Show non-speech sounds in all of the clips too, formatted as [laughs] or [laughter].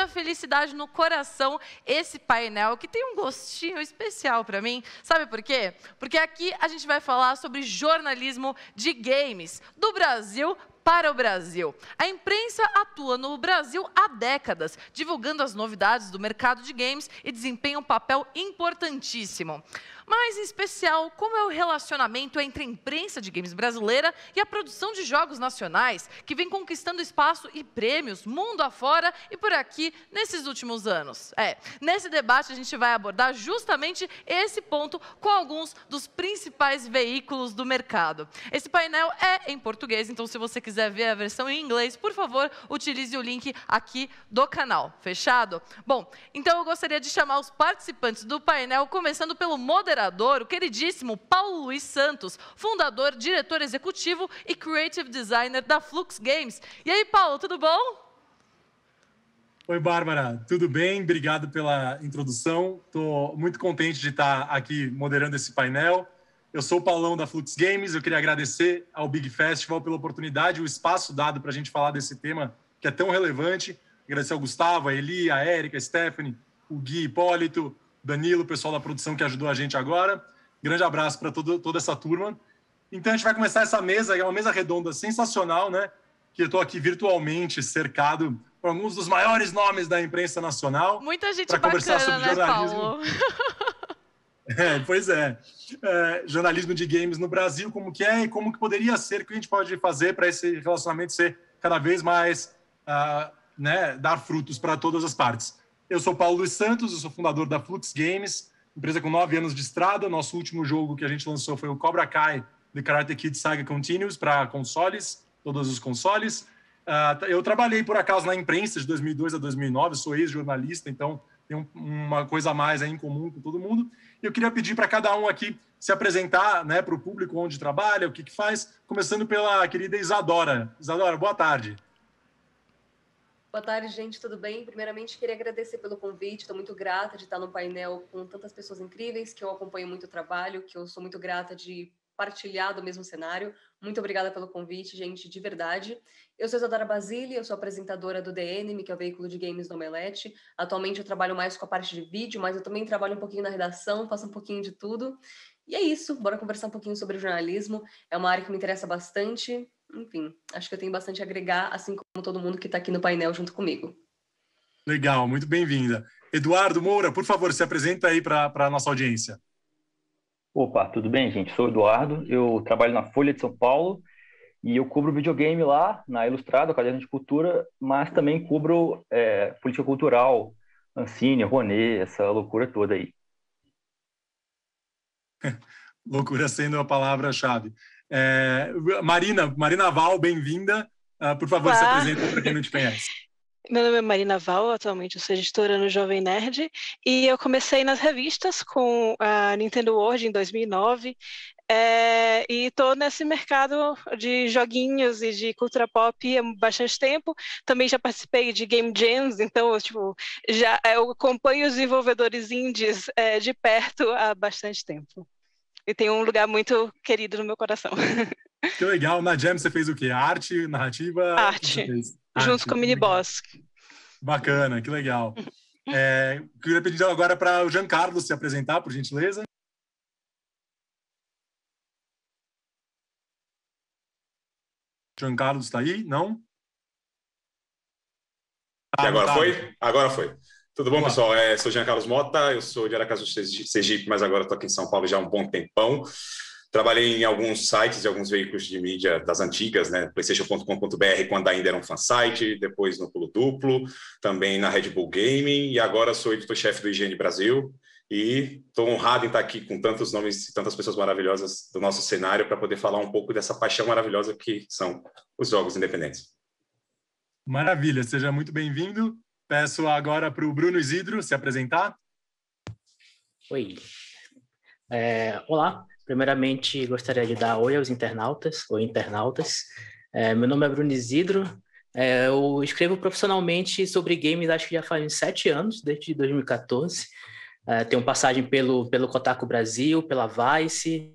muita felicidade no coração esse painel, que tem um gostinho especial para mim. Sabe por quê? Porque aqui a gente vai falar sobre jornalismo de games do Brasil para o Brasil. A imprensa atua no Brasil há décadas, divulgando as novidades do mercado de games e desempenha um papel importantíssimo. Mas, em especial, como é o relacionamento entre a imprensa de games brasileira e a produção de jogos nacionais, que vem conquistando espaço e prêmios mundo afora e por aqui nesses últimos anos? É, nesse debate a gente vai abordar justamente esse ponto com alguns dos principais veículos do mercado. Esse painel é em português, então se você quiser quiser ver a versão em inglês, por favor, utilize o link aqui do canal. Fechado? Bom, então eu gostaria de chamar os participantes do painel, começando pelo moderador, o queridíssimo Paulo Luiz Santos, fundador, diretor executivo e creative designer da Flux Games. E aí, Paulo, tudo bom? Oi, Bárbara, tudo bem? Obrigado pela introdução. Estou muito contente de estar aqui moderando esse painel. Eu sou o Paulão da Flux Games. Eu queria agradecer ao Big Festival pela oportunidade, o espaço dado para a gente falar desse tema que é tão relevante. Agradecer ao Gustavo, a Eli, a Érica, a Stephanie, o Gui Hipólito, Danilo, o pessoal da produção que ajudou a gente agora. Grande abraço para toda essa turma. Então a gente vai começar essa mesa, é uma mesa redonda sensacional, né? Que eu estou aqui virtualmente cercado por alguns dos maiores nomes da imprensa nacional. Muita gente bacana, conversar sobre né, Paulo? [laughs] É, [laughs] pois é. é. Jornalismo de games no Brasil, como que é e como que poderia ser, o que a gente pode fazer para esse relacionamento ser cada vez mais, uh, né, dar frutos para todas as partes. Eu sou Paulo Luiz Santos, eu sou fundador da Flux Games, empresa com nove anos de estrada. Nosso último jogo que a gente lançou foi o Cobra Kai, The Karate Kid Saga Continues, para consoles, todos os consoles. Uh, eu trabalhei, por acaso, na imprensa de 2002 a 2009, sou ex-jornalista, então tem um, uma coisa a mais em comum com todo mundo. E eu queria pedir para cada um aqui se apresentar né, para o público onde trabalha, o que, que faz, começando pela querida Isadora. Isadora, boa tarde. Boa tarde, gente, tudo bem? Primeiramente, queria agradecer pelo convite, estou muito grata de estar no painel com tantas pessoas incríveis que eu acompanho muito o trabalho, que eu sou muito grata de partilhar do mesmo cenário. Muito obrigada pelo convite, gente, de verdade. Eu sou Isadora Basile, eu sou apresentadora do DNM, que é o veículo de games do Omelete. Atualmente eu trabalho mais com a parte de vídeo, mas eu também trabalho um pouquinho na redação, faço um pouquinho de tudo. E é isso, bora conversar um pouquinho sobre jornalismo. É uma área que me interessa bastante. Enfim, acho que eu tenho bastante a agregar, assim como todo mundo que está aqui no painel junto comigo. Legal, muito bem-vinda. Eduardo Moura, por favor, se apresenta aí para a nossa audiência. Opa, tudo bem, gente? Sou o Eduardo, eu trabalho na Folha de São Paulo e eu cubro videogame lá na Ilustrada, Caderno de Cultura, mas também cubro é, política cultural, Ancine, Roné, essa loucura toda aí. [laughs] loucura sendo a palavra-chave. É, Marina, Marina Val, bem-vinda. Uh, por favor, Olá. se apresente para quem não te conhece. Meu nome é Marina Val, atualmente eu sou editora no Jovem Nerd, e eu comecei nas revistas com a Nintendo World em 2009, é, e estou nesse mercado de joguinhos e de cultura pop há bastante tempo. Também já participei de game jams, então eu, tipo, já, é, eu acompanho os desenvolvedores indies é, de perto há bastante tempo. E tem um lugar muito querido no meu coração. [laughs] Que legal. Na Jam você fez o quê? Arte, narrativa? Arte. Junto com o Mini Boss. Bacana, que legal. É, queria pedir agora para o Giancarlo se apresentar, por gentileza. Giancarlo está aí? Não? Ah, agora tá. foi? Agora foi. Tudo bom, Olá. pessoal? É, sou Jean Carlos Mota, eu sou de Aracaju, Sergipe, mas agora estou aqui em São Paulo já há um bom tempão. Trabalhei em alguns sites e alguns veículos de mídia das antigas, né? PlayStation.com.br, quando ainda era um site. depois no Pulo Duplo, também na Red Bull Gaming, e agora sou editor-chefe do IGN Brasil. E estou honrado em estar aqui com tantos nomes e tantas pessoas maravilhosas do nosso cenário para poder falar um pouco dessa paixão maravilhosa que são os jogos independentes. Maravilha, seja muito bem-vindo. Peço agora para o Bruno Isidro se apresentar. Oi. É, olá, Primeiramente, gostaria de dar oi aos internautas ou internautas. É, meu nome é Bruno Isidro. É, eu escrevo profissionalmente sobre games, acho que já faz uns sete anos, desde 2014. É, tenho passagem pelo, pelo Kotaku Brasil, pela Vice,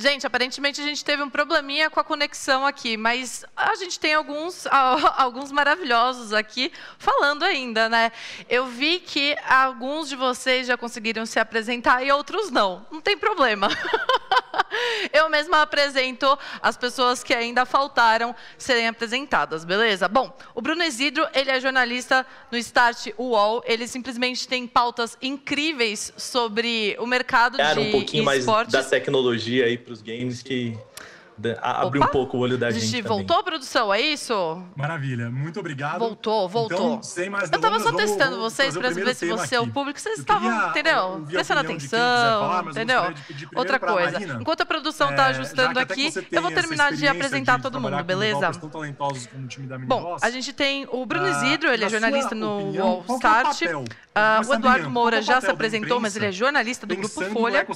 Gente, aparentemente a gente teve um probleminha com a conexão aqui, mas a gente tem alguns, [laughs] alguns maravilhosos aqui falando ainda, né? Eu vi que alguns de vocês já conseguiram se apresentar e outros não. Não tem problema. [laughs] [laughs] Eu mesma apresento as pessoas que ainda faltaram serem apresentadas, beleza? Bom, o Bruno Isidro, ele é jornalista no Start UOL. Ele simplesmente tem pautas incríveis sobre o mercado Cara, de um pouquinho esportes. mais da tecnologia aí para os games que abrir um pouco o olho da gente. gente voltou a produção, é isso? Maravilha, muito obrigado. Voltou, então, voltou. Então, sem mais delongas, Eu tava só testando vocês para ver se você é o público, vocês estavam, entendeu? Prestando atenção, falar, entendeu? Outra coisa. Marina, Enquanto a produção tá é, ajustando aqui, eu vou terminar de apresentar de todo mundo, beleza? Bom, a gente tem o Bruno ah, Isidro, ele é jornalista no All é Start. Ah, é o Eduardo Moura já se apresentou, mas ele é jornalista do Grupo Folha.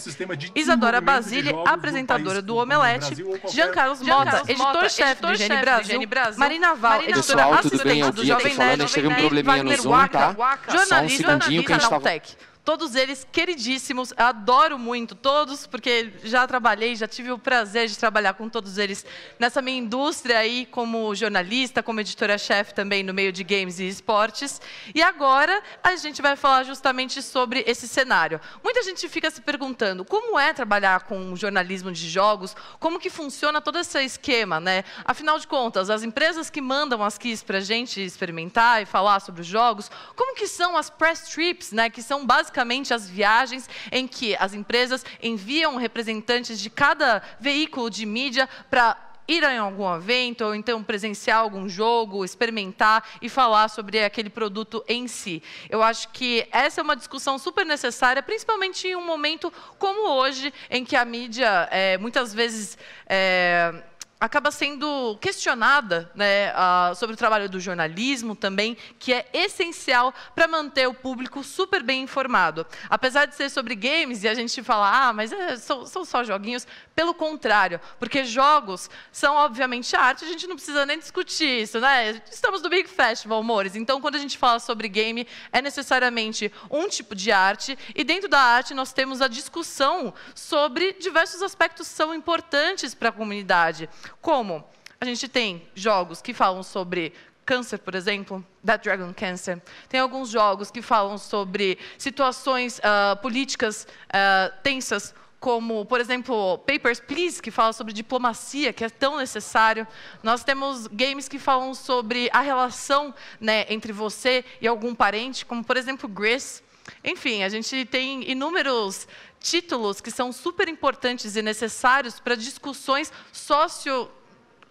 Isadora Basile, apresentadora do Omelete. Jean Carlos Mota, editor-chefe do Higiene Brasil, Brasil, Marina Val, Marina editora assistente do, do Jovem Nerd, Wagner Waka, jornalista do Canal Tech. Todos eles queridíssimos, adoro muito todos, porque já trabalhei, já tive o prazer de trabalhar com todos eles nessa minha indústria aí, como jornalista, como editora-chefe também no meio de games e esportes. E agora a gente vai falar justamente sobre esse cenário. Muita gente fica se perguntando como é trabalhar com jornalismo de jogos, como que funciona todo esse esquema, né? Afinal de contas, as empresas que mandam as keys para a gente experimentar e falar sobre os jogos, como que são as press trips, né? Que são basicamente basicamente as viagens em que as empresas enviam representantes de cada veículo de mídia para ir em algum evento ou então presenciar algum jogo, experimentar e falar sobre aquele produto em si. Eu acho que essa é uma discussão super necessária, principalmente em um momento como hoje, em que a mídia é, muitas vezes é, acaba sendo questionada né, sobre o trabalho do jornalismo também, que é essencial para manter o público super bem informado. Apesar de ser sobre games e a gente falar, ah, mas é, são, são só joguinhos, pelo contrário, porque jogos são, obviamente, arte, a gente não precisa nem discutir isso, né? Estamos no Big Festival, amores, então quando a gente fala sobre game, é necessariamente um tipo de arte, e dentro da arte nós temos a discussão sobre diversos aspectos que são importantes para a comunidade. Como a gente tem jogos que falam sobre câncer, por exemplo, That Dragon Cancer. Tem alguns jogos que falam sobre situações uh, políticas uh, tensas, como, por exemplo, Papers, Please, que fala sobre diplomacia, que é tão necessário. Nós temos games que falam sobre a relação né, entre você e algum parente, como, por exemplo, Grace. Enfim, a gente tem inúmeros títulos que são super importantes e necessários para discussões socio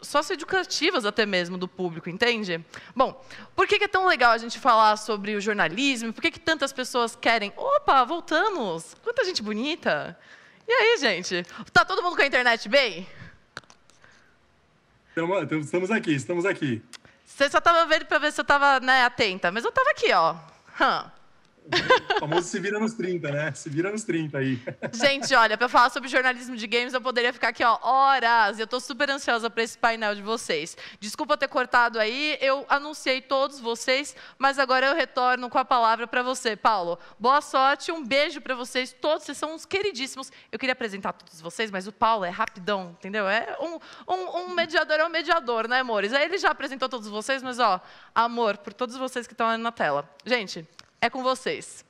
socioeducativas até mesmo do público, entende? Bom, por que é tão legal a gente falar sobre o jornalismo? Por que, que tantas pessoas querem? Opa, voltamos! Quanta gente bonita! E aí, gente? Tá todo mundo com a internet bem? Estamos aqui, estamos aqui. Você só estava vendo para ver se eu estava né, atenta, mas eu estava aqui, ó. Hum. O famoso se vira nos 30, né? Se vira nos 30 aí. Gente, olha, para falar sobre jornalismo de games, eu poderia ficar aqui, ó, horas. Eu estou super ansiosa para esse painel de vocês. Desculpa ter cortado aí, eu anunciei todos vocês, mas agora eu retorno com a palavra para você, Paulo. Boa sorte, um beijo para vocês todos, vocês são uns queridíssimos. Eu queria apresentar todos vocês, mas o Paulo é rapidão, entendeu? É um, um, um mediador é um mediador, né, amores? Aí ele já apresentou todos vocês, mas ó, amor por todos vocês que estão aí na tela. Gente, é com vocês.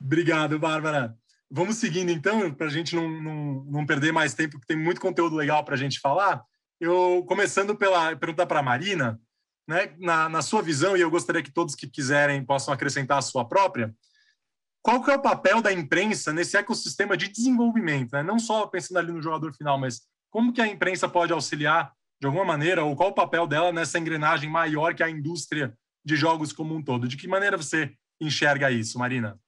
Obrigado, Bárbara. Vamos seguindo então, para a gente não, não, não, perder mais tempo, porque tem muito conteúdo legal para a gente falar. Eu começando pela pergunta para a Marina, né, na, na sua visão, e eu gostaria que todos que quiserem possam acrescentar a sua própria, qual que é o papel da imprensa nesse ecossistema de desenvolvimento? Né? Não só pensando ali no jogador final, mas como que a imprensa pode auxiliar de alguma maneira, ou qual o papel dela nessa engrenagem maior que a indústria de jogos como um todo. De que maneira você enxerga isso, Marina?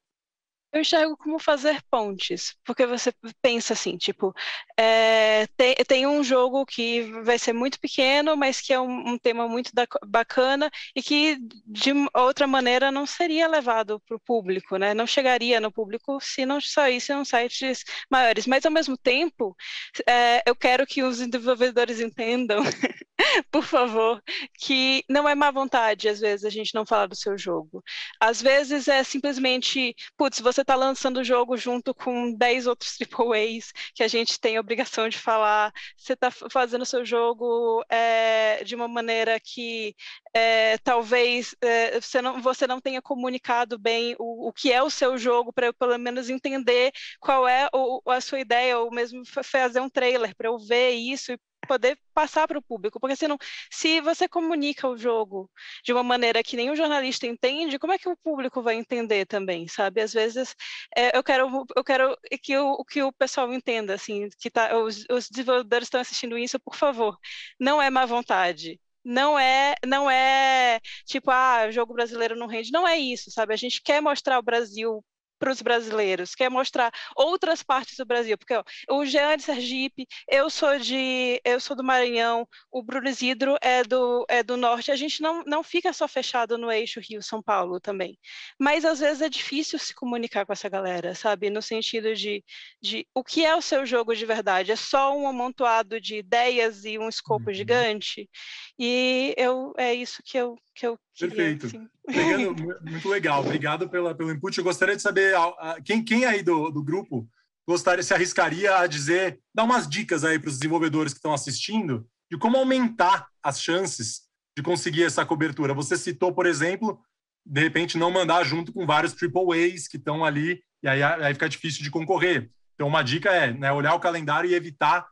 Eu enxergo como fazer pontes, porque você pensa assim, tipo, é, tem, tem, um jogo que vai ser muito pequeno, mas que é um, um tema muito da, bacana e que de outra maneira não seria levado para o público, né? Não chegaria no público se não saísse em sites maiores. Mas ao mesmo tempo, é, eu quero que os desenvolvedores [laughs] entendam por favor, que não é má vontade, às vezes, a gente não falar do seu jogo. Às vezes é simplesmente, putz, você está lançando o jogo junto com 10 outros AAAs que a gente tem a obrigação de falar, você está fazendo o seu jogo é, de uma maneira que é, talvez é, você, não, você não tenha comunicado bem o, o que é o seu jogo, para eu pelo menos entender qual é o, a sua ideia, ou mesmo fazer um trailer para eu ver isso e poder passar para o público, porque senão, se você comunica o jogo de uma maneira que nenhum jornalista entende, como é que o público vai entender também, sabe? Às vezes é, eu quero eu quero que o que o pessoal entenda assim, que tá, os, os desenvolvedores estão assistindo isso, por favor, não é má vontade, não é não é tipo ah o jogo brasileiro não rende não é isso sabe a gente quer mostrar o Brasil para os brasileiros, quer mostrar outras partes do Brasil, porque ó, o Jean de Sergipe, eu sou de, eu sou do Maranhão, o Bruno Isidro é do, é do Norte, a gente não, não fica só fechado no eixo Rio-São Paulo também, mas às vezes é difícil se comunicar com essa galera, sabe, no sentido de, de o que é o seu jogo de verdade, é só um amontoado de ideias e um escopo uhum. gigante, e eu, é isso que eu que eu queria. Perfeito. Assim. Obrigado, [laughs] muito legal. Obrigado pela, pelo input. Eu gostaria de saber quem, quem aí do, do grupo gostaria, se arriscaria a dizer, dar umas dicas aí para os desenvolvedores que estão assistindo de como aumentar as chances de conseguir essa cobertura. Você citou, por exemplo, de repente não mandar junto com vários triple A's que estão ali e aí, aí fica difícil de concorrer. Então, uma dica é né, olhar o calendário e evitar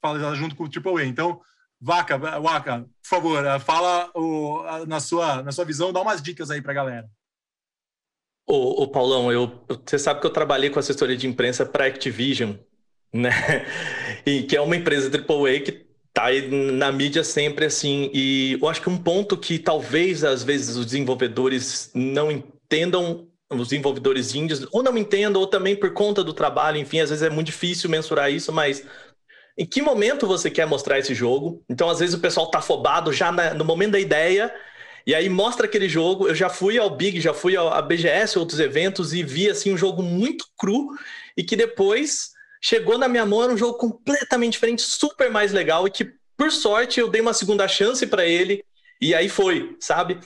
falar junto com o triple A. Então, Vaca, Vaca, por favor, eh, fala o, na, sua, na sua visão, dá umas dicas aí para a galera. Ô, ô Paulão, eu, você sabe que eu trabalhei com assessoria de imprensa para Activision, [laughs] né? E que é uma empresa AAA que tá na mídia sempre assim. E eu acho que um ponto que talvez às vezes os desenvolvedores não entendam os desenvolvedores índios, ou não entendam, ou também por conta do trabalho, enfim, às vezes é muito difícil mensurar isso, mas em que momento você quer mostrar esse jogo. Então, às vezes, o pessoal tá afobado já na, no momento da ideia, e aí mostra aquele jogo. Eu já fui ao Big, já fui à BGS, outros eventos, e vi assim um jogo muito cru, e que depois chegou na minha mão, era um jogo completamente diferente, super mais legal, e que, por sorte, eu dei uma segunda chance para ele, e aí foi, sabe?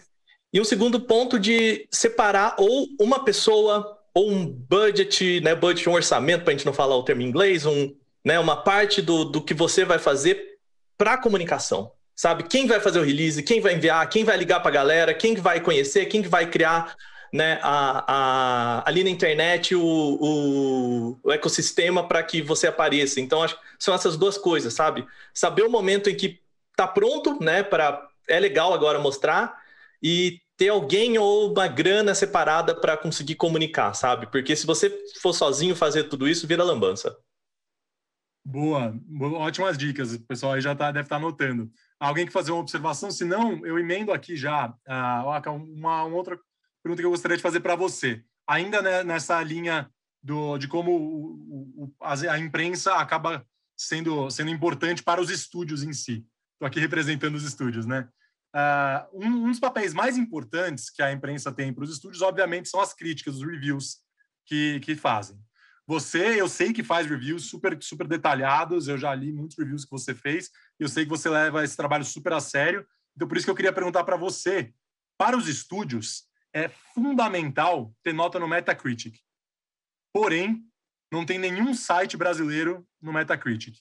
E um segundo ponto de separar ou uma pessoa ou um budget, né? Budget, um orçamento, para a gente não falar o termo em inglês, um, né, uma parte do, do que você vai fazer para a comunicação. Sabe? Quem vai fazer o release, quem vai enviar, quem vai ligar para a galera, quem vai conhecer, quem vai criar né, a, a, ali na internet o, o, o ecossistema para que você apareça. Então, acho que são essas duas coisas, sabe? Saber o momento em que está pronto, né? Pra, é legal agora mostrar, e ter alguém ou uma grana separada para conseguir comunicar, sabe? Porque se você for sozinho fazer tudo isso, vira lambança. Boa, ótimas dicas. O pessoal aí já tá, deve estar tá anotando. Alguém que fazer uma observação? Se não, eu emendo aqui já uh, uma, uma outra pergunta que eu gostaria de fazer para você. Ainda né, nessa linha do, de como o, o, a, imprensa acaba sendo, sendo importante para os estúdios em si. Estou aqui representando os estúdios, né? Uh, um, um dos papéis mais importantes que a imprensa tem para os estúdios, obviamente, são as críticas, os reviews que, que fazem. Você, eu sei que faz reviews super, super detalhados, eu já li muitos reviews que você fez, eu sei que você leva esse trabalho super a sério. Então, por isso que eu queria perguntar para você: para os estúdios, é fundamental ter nota no Metacritic. Porém, não tem nenhum site brasileiro no Metacritic.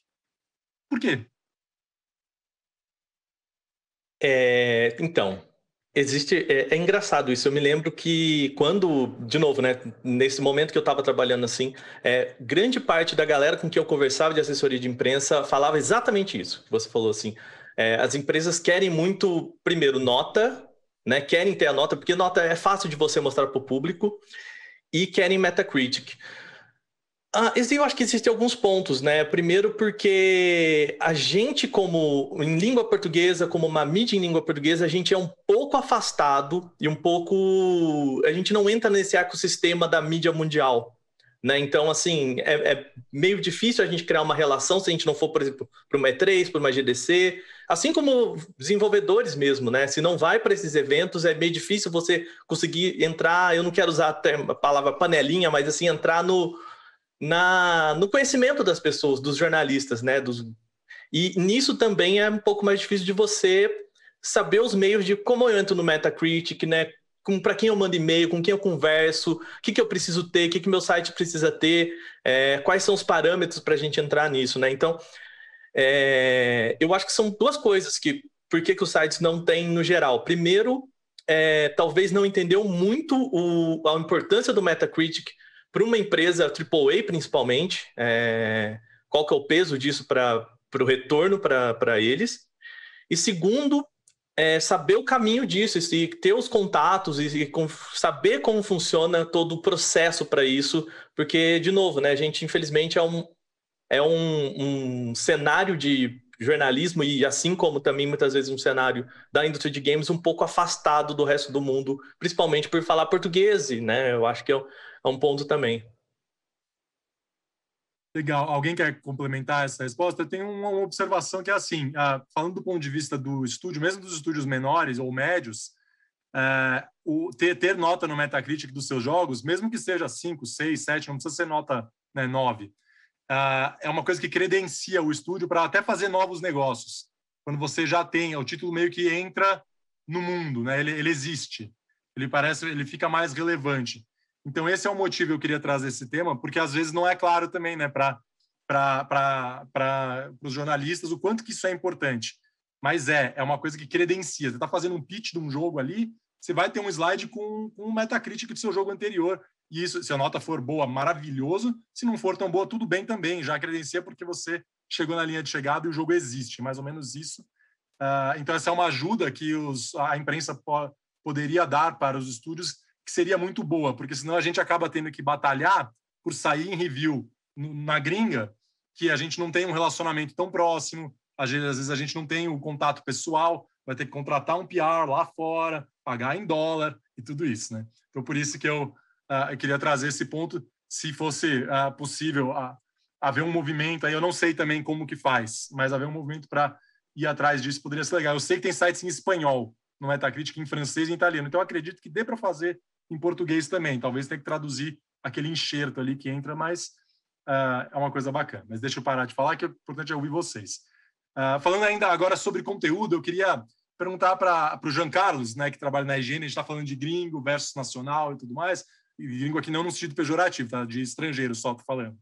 Por quê? É, então, Existe, é, é, engraçado isso. Eu me lembro que quando, de novo, né, nesse momento que eu estava trabalhando assim, é, grande parte da galera com quem eu conversava de assessoria de imprensa falava exatamente isso. Você falou assim: é, as empresas querem muito, primeiro, nota, né, querem ter a nota, porque nota é fácil de você mostrar para o público, e querem Metacritic. Ah, eu acho que existem alguns pontos, né? Primeiro, porque a gente, como em língua portuguesa, como uma mídia em língua portuguesa, a gente é um pouco afastado e um pouco. A gente não entra nesse ecossistema da mídia mundial. Né? Então, assim, é, é meio difícil a gente criar uma relação se a gente não for, por exemplo, para uma E3, para uma GDC, assim como desenvolvedores mesmo, né? Se não vai para esses eventos, é meio difícil você conseguir entrar. Eu não quero usar a palavra panelinha, mas assim, entrar no na, no conhecimento das pessoas, dos jornalistas, né? Dos, e nisso também é um pouco mais difícil de você saber os meios de como eu entro no Metacritic, né? Para quem eu mando e-mail, com quem eu converso, o que, que eu preciso ter, o que, que meu site precisa ter, é, quais são os parâmetros para a gente entrar nisso, né? Então, é, eu acho que são duas coisas que por que, que os sites não têm no geral. Primeiro, é, talvez não entendeu muito o, a importância do Metacritic para uma empresa AAA, principalmente, é, qual que é o peso disso para o retorno para eles? E segundo, é, saber o caminho disso, e ter os contatos e, com, saber como funciona todo o processo para isso, porque, de novo, né, a gente infelizmente é um, é um, um cenário de jornalismo e assim como também muitas vezes um cenário da indústria de games um pouco afastado do resto do mundo, principalmente por falar português, né? Eu acho que é um, é ponto também. Legal. Alguém quer complementar essa resposta? Eu tenho uma observação que é assim, ah, falando do ponto de vista do estúdio, mesmo dos estúdios menores ou médios, é, o, ter, ter, nota no Metacritic dos seus jogos, mesmo que seja 5, 6, 7, não precisa ser nota né, 9, ah, é uma coisa que credencia o estúdio para até fazer novos negócios. Quando você já tem, é o título meio que entra no mundo, né? Ele, ele existe. Ele parece, ele fica mais relevante. Então esse é o motivo que eu queria trazer esse tema, porque às vezes não é claro também, né, para para os jornalistas o quanto que isso é importante. Mas é, é uma coisa que credencia. Você está fazendo um pitch de um jogo ali, você vai ter um slide com, com um Metacritic do seu jogo anterior. E isso, se a nota for boa, maravilhoso. Se não for tão boa, tudo bem também. Já credencia porque você chegou na linha de chegada e o jogo existe. Mais ou menos isso. Uh, então, essa é uma ajuda que os, a imprensa po poderia dar para os estúdios, que seria muito boa, porque senão a gente acaba tendo que batalhar por sair em review na gringa, que a gente não tem um relacionamento tão próximo, às vezes, às vezes a gente não tem o um contato pessoal vai ter que contratar um PR lá fora, pagar em dólar e tudo isso, né? Então, por isso que eu, uh, eu queria trazer esse ponto, se fosse uh, possível uh, haver um movimento, aí eu não sei também como que faz, mas haver um movimento para ir atrás disso poderia ser legal. Eu sei que tem sites em espanhol, no é, tá? crítica em francês e em italiano, então eu acredito que dê para fazer em português também, talvez tenha que traduzir aquele enxerto ali que entra, mas uh, é uma coisa bacana. Mas deixa eu parar de falar, que o importante é ouvir vocês. falando ainda agora sobre conteúdo, eu queria perguntar para o Jean Carlos, né, que trabalha na higiene, a gente está falando de gringo versus nacional e tudo mais, e gringo aqui não no sentido pejorativo, tá? de estrangeiro só estou falando.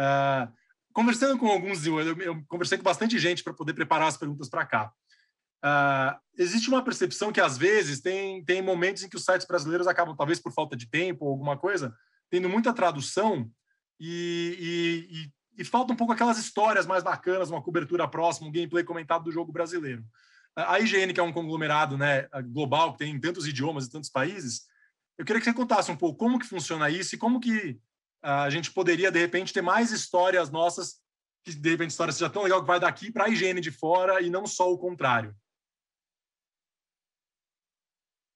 Uh, conversando com alguns, eu, eu, conversei com bastante gente para poder preparar as perguntas para cá. Uh, existe uma percepção que às vezes tem, tem momentos em que os sites brasileiros acabam, talvez por falta de tempo ou alguma coisa, tendo muita tradução e, e, e, e falta um pouco aquelas histórias mais bacanas, uma cobertura próxima, um gameplay comentado do jogo brasileiro. A IGN, que é um conglomerado né, global, que tem tantos idiomas e tantos países, eu queria que você contasse um pouco como que funciona isso e como que a gente poderia, de repente, ter mais histórias nossas, que de repente história seja tão legal que vai daqui para a IGN de fora e não só o contrário.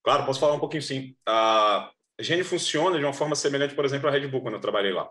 Claro, posso falar um pouquinho sim. A IGN funciona de uma forma semelhante, por exemplo, à Red Bull, quando eu trabalhei lá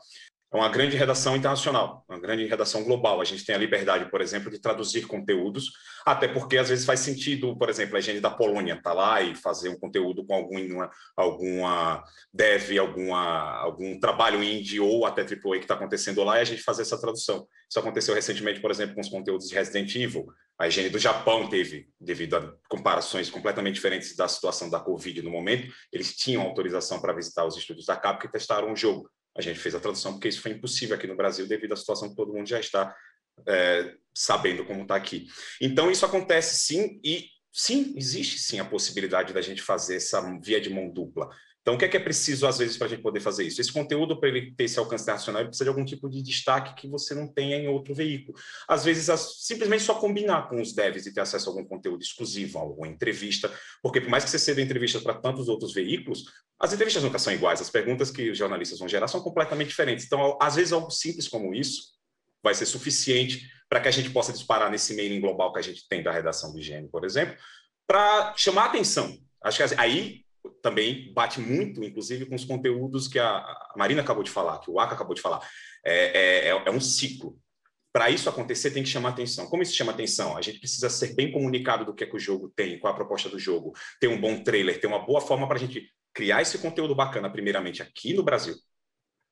é uma grande redação internacional, uma grande redação global. A gente tem a liberdade, por exemplo, de traduzir conteúdos, até porque às vezes faz sentido, por exemplo, a gente da Polônia estar tá lá e fazer um conteúdo com alguma, alguma dev, alguma, algum trabalho indie ou até AAA que está acontecendo lá e a gente fazer essa tradução. Isso aconteceu recentemente, por exemplo, com os conteúdos de Resident Evil. A higiene do Japão teve, devido a comparações completamente diferentes da situação da Covid no momento, eles tinham autorização para visitar os estúdios da Capcom e testaram o jogo. A gente fez a tradução porque isso foi impossível aqui no Brasil devido à situação que todo mundo já está é, sabendo como está aqui. Então, isso acontece sim, e sim, existe sim a possibilidade da gente fazer essa via de mão dupla. Então, o que é que é preciso, às vezes, para a gente poder fazer isso? Esse conteúdo, para ele ter esse alcance internacional, ele precisa de algum tipo de destaque que você não tenha em outro veículo. Às vezes, as, simplesmente só combinar com os devs e ter acesso a algum conteúdo exclusivo, alguma entrevista, porque por mais que você seja entrevista para tantos outros veículos, as entrevistas nunca são iguais, as perguntas que os jornalistas vão gerar são completamente diferentes. Então, às vezes, algo simples como isso vai ser suficiente para que a gente possa disparar nesse mailing global que a gente tem da redação do IGN, por exemplo, para chamar a atenção. Acho que assim, aí também bate muito, inclusive, com os conteúdos que a, Marina acabou de falar, que o Aka acabou de falar. É, é, é, é um ciclo. Para isso acontecer, tem que chamar atenção. Como isso chama atenção? A gente precisa ser bem comunicado do que, é que o jogo tem, qual a proposta do jogo, ter um bom trailer, ter uma boa forma para a gente criar esse conteúdo bacana, primeiramente aqui no Brasil,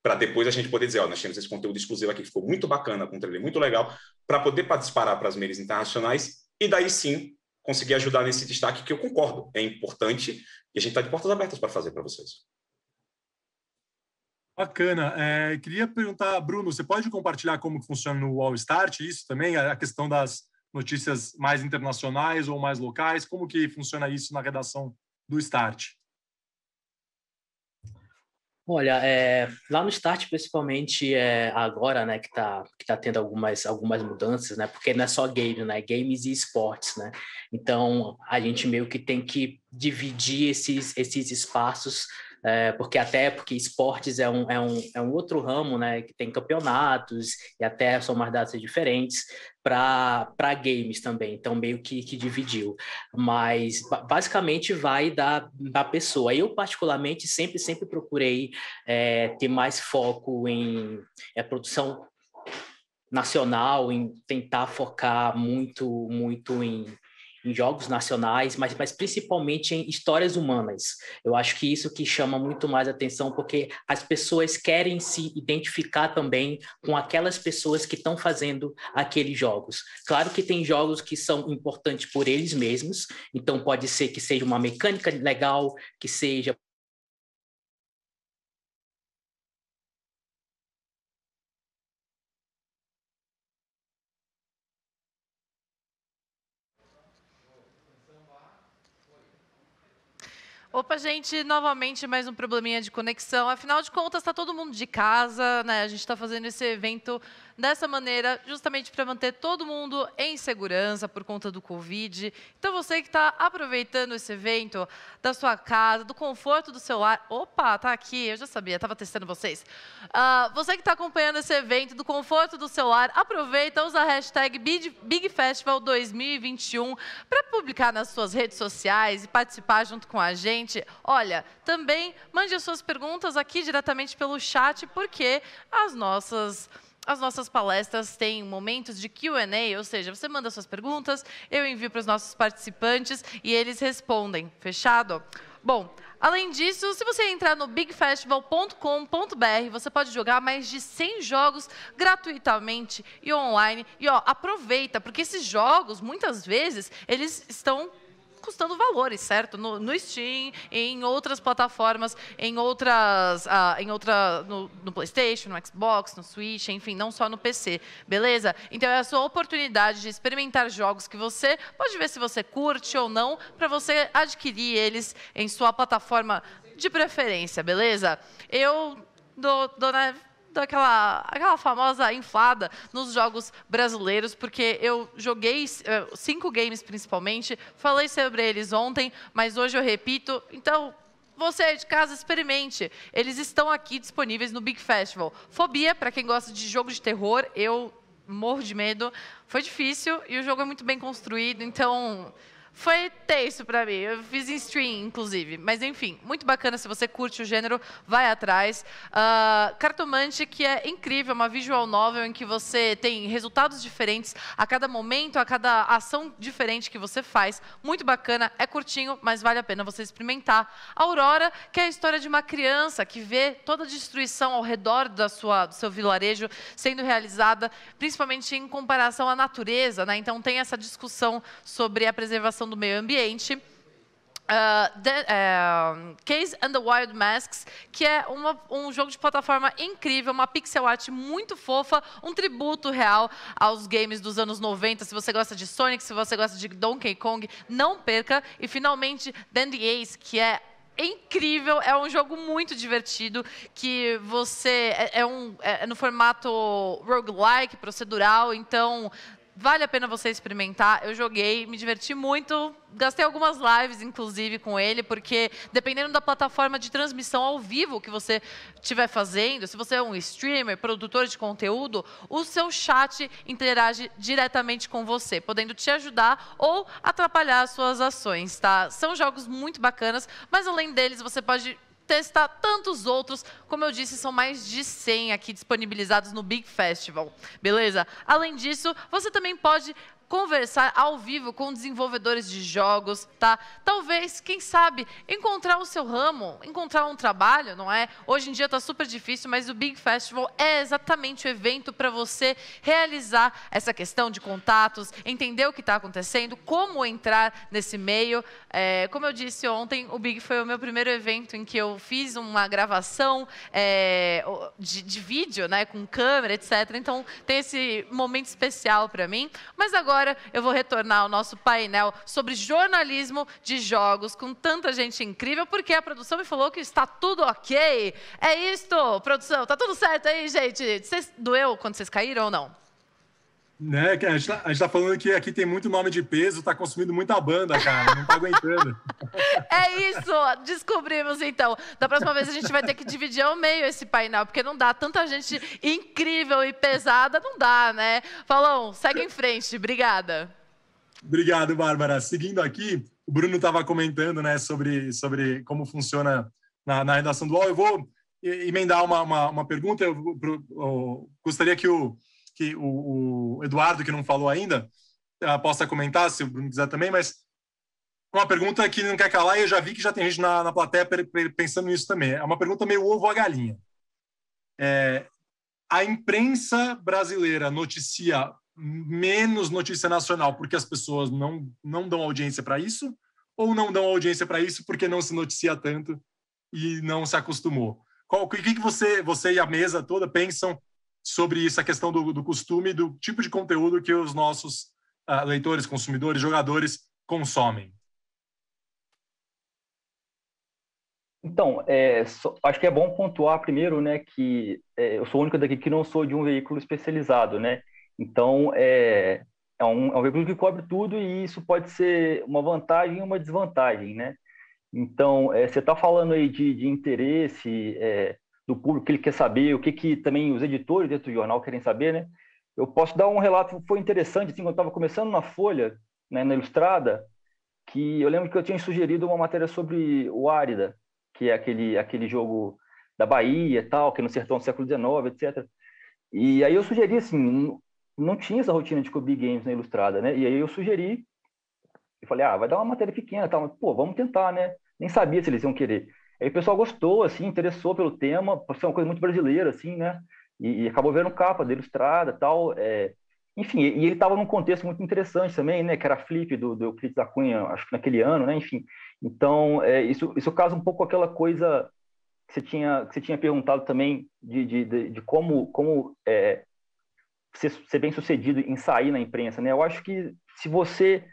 para depois a gente poder dizer, ó, nós temos esse conteúdo exclusivo aqui que ficou muito bacana, com um trailer muito legal, para poder disparar para as mídias internacionais e daí sim conseguir ajudar nesse destaque que eu concordo, é importante e a gente está de portas abertas para fazer para vocês. Bacana. É, queria perguntar, Bruno, você pode compartilhar como funciona no All Start isso também? A questão das notícias mais internacionais ou mais locais, como que funciona isso na redação do Start? Olha, é, lá no Start, principalmente é, agora, né, que está que tá tendo algumas, algumas mudanças, né, porque não é só game, né, games e esportes, né, então a gente meio que tem que dividir esses, esses espaços é, porque até porque esportes é um, é, um, é um outro ramo, né, que tem campeonatos e até são mais datas diferentes para games também, então meio que, que dividiu, mas basicamente vai da, da pessoa. Eu particularmente sempre sempre procurei é, ter mais foco em é, produção nacional, em tentar focar muito muito em em jogos nacionais, mas, mas principalmente em histórias humanas. Eu acho que isso que chama muito mais atenção, porque as pessoas querem se identificar também com aquelas pessoas que estão fazendo aqueles jogos. Claro que tem jogos que são importantes por eles mesmos, então pode ser que seja uma mecânica legal, que seja Opa, gente, novamente mais um probleminha de conexão. Afinal de contas, está todo mundo de casa, né? A gente está fazendo esse evento dessa maneira, justamente para manter todo mundo em segurança por conta do Covid. Então, você que está aproveitando esse evento da sua casa, do conforto do seu lar. Opa, tá aqui, eu já sabia, estava testando vocês. Uh, você que está acompanhando esse evento do conforto do seu lar, aproveita, usa a hashtag BigFestival2021 para publicar nas suas redes sociais e participar junto com a gente. Olha, também mande as suas perguntas aqui diretamente pelo chat, porque as nossas as nossas palestras têm momentos de Q&A, ou seja, você manda suas perguntas, eu envio para os nossos participantes e eles respondem. Fechado? Bom, além disso, se você entrar no bigfestival.com.br, você pode jogar mais de 100 jogos gratuitamente e online. E ó, aproveita, porque esses jogos, muitas vezes, eles estão custando valores, certo? No, no Steam, em outras plataformas, em outras, ah, em outra, no, no, PlayStation, no Xbox, no Switch, enfim, não só no PC, beleza? Então é a sua oportunidade de experimentar jogos que você pode ver se você curte ou não, para você adquirir eles em sua plataforma de preferência, beleza? Eu dou, dou deu aquela, aquela famosa inflada nos jogos brasileiros, porque eu joguei eh, cinco games principalmente, falei sobre eles ontem, mas hoje eu repito. Então, você de casa experimente. Eles estão aqui disponíveis no Big Festival. Fobia, para quem gosta de jogo de terror, eu morro de medo. Foi difícil e o jogo é muito bem construído, então foi tenso para mim. Eu fiz em stream, inclusive. Mas, enfim, muito bacana. Se você curte o gênero, vai atrás. Uh, Cartomante, que é incrível, uma visual novel em que você tem resultados diferentes a cada momento, a cada ação diferente que você faz. Muito bacana. É curtinho, mas vale a pena você experimentar. Aurora, que é a história de uma criança que vê toda a destruição ao redor da sua, do seu vilarejo sendo realizada, principalmente em comparação à natureza. Né? Então, tem essa discussão sobre a preservação questão do meio ambiente. Uh, ah, the, uh, é, Case and the Wild Masks, que é uma, um jogo de plataforma incrível, uma pixel art muito fofa, um tributo real aos games dos anos 90. Se você gosta de Sonic, se você gosta de Donkey Kong, não perca. E, finalmente, Dandy Ace, que é é incrível, é um jogo muito divertido, que você é, é um é, é no formato roguelike, procedural, então Vale a pena você experimentar. Eu joguei, me diverti muito. Gastei algumas lives, inclusive, com ele, porque dependendo da plataforma de transmissão ao vivo que você estiver fazendo, se você é um streamer, produtor de conteúdo, o seu chat interage diretamente com você, podendo te ajudar ou atrapalhar as suas ações, tá? São jogos muito bacanas, mas além deles, você pode testar tantos outros. Como eu disse, são mais de 100 aqui disponibilizados no Big Festival, beleza? Além disso, você também pode conversar ao vivo com desenvolvedores de jogos, tá? Talvez, quem sabe, encontrar o seu ramo, encontrar um trabalho, não é? Hoje em dia está super difícil, mas o Big Festival é exatamente o evento para você realizar essa questão de contatos, entender o que está acontecendo, como entrar nesse meio. É, como eu disse ontem, o Big foi o meu primeiro evento em que eu fiz uma gravação é, de, de vídeo, né, com câmera, etc. Então, tem esse momento especial para mim. Mas agora agora eu vou retornar ao nosso painel sobre jornalismo de jogos com tanta gente incrível, porque a produção me falou que está tudo ok. É isto, produção, tá tudo certo aí, gente? Vocês doeu quando vocês caíram ou não? Né? A gente, tá, a gente tá falando que aqui tem muito nome de peso, tá consumindo muita banda, cara. Não tá aguentando. [laughs] É isso! Descobrimos então. Da próxima vez a gente vai ter que dividir ao meio esse painel, porque não dá. Tanta gente incrível e pesada, não dá, né? Falão, segue em frente. Obrigada. Obrigado, Bárbara. Seguindo aqui, o Bruno estava comentando né, sobre, sobre como funciona na, na redação do UOL. Eu vou emendar uma, uma, uma pergunta. Eu, eu, eu, gostaria que o, que o, o Eduardo, que não falou ainda, ah, possa comentar, se o Bruno quiser também, mas uma pergunta que não quer calar, e eu já vi que já tem gente na, na plateia pensando nisso também. É uma pergunta meio ovo a galinha. É, a imprensa brasileira noticia menos notícia nacional porque as pessoas não, não dão audiência para isso, ou não dão audiência para isso porque não se noticia tanto e não se acostumou? o que, que você, você e a mesa toda pensam sobre isso, a questão do, do costume, do tipo de conteúdo que os nossos uh, leitores, consumidores, jogadores consomem. Então, é, acho que é bom pontuar primeiro, né, que é, eu sou o único daqui que não sou de um veículo especializado, né? Então, é, é um, é um, veículo que cobre tudo e isso pode ser uma vantagem e uma desvantagem, né? Então, é, você está falando aí de, de interesse, é, do público, que ele quer saber, o que, que também os editores dentro do jornal querem saber, né? Eu posso dar um relato, foi interessante, assim, quando eu estava começando na Folha, né, na Ilustrada, que eu lembro que eu tinha sugerido uma matéria sobre o Árida, que é aquele, aquele jogo da Bahia e tal, que é no sertão do século XIX, etc. E aí eu sugeri, assim, não tinha essa rotina de cobrir games na Ilustrada, né? E aí eu sugeri, e falei, ah, vai dar uma matéria pequena, tal, mas, pô, vamos tentar, né? Nem sabia se eles iam querer. Aí o pessoal gostou, assim, interessou pelo tema, por ser uma coisa muito brasileira, assim, né? E, e acabou vendo capa dele ilustrada tal. É... Enfim, e ele estava num contexto muito interessante também, né? Que era flip do, do Euclides da Cunha, acho que naquele ano, né? Enfim, então é, isso, isso casa um pouco aquela coisa que você tinha, que você tinha perguntado também de, de, de, de como, como é, ser, ser bem sucedido em sair na imprensa, né? Eu acho que se você,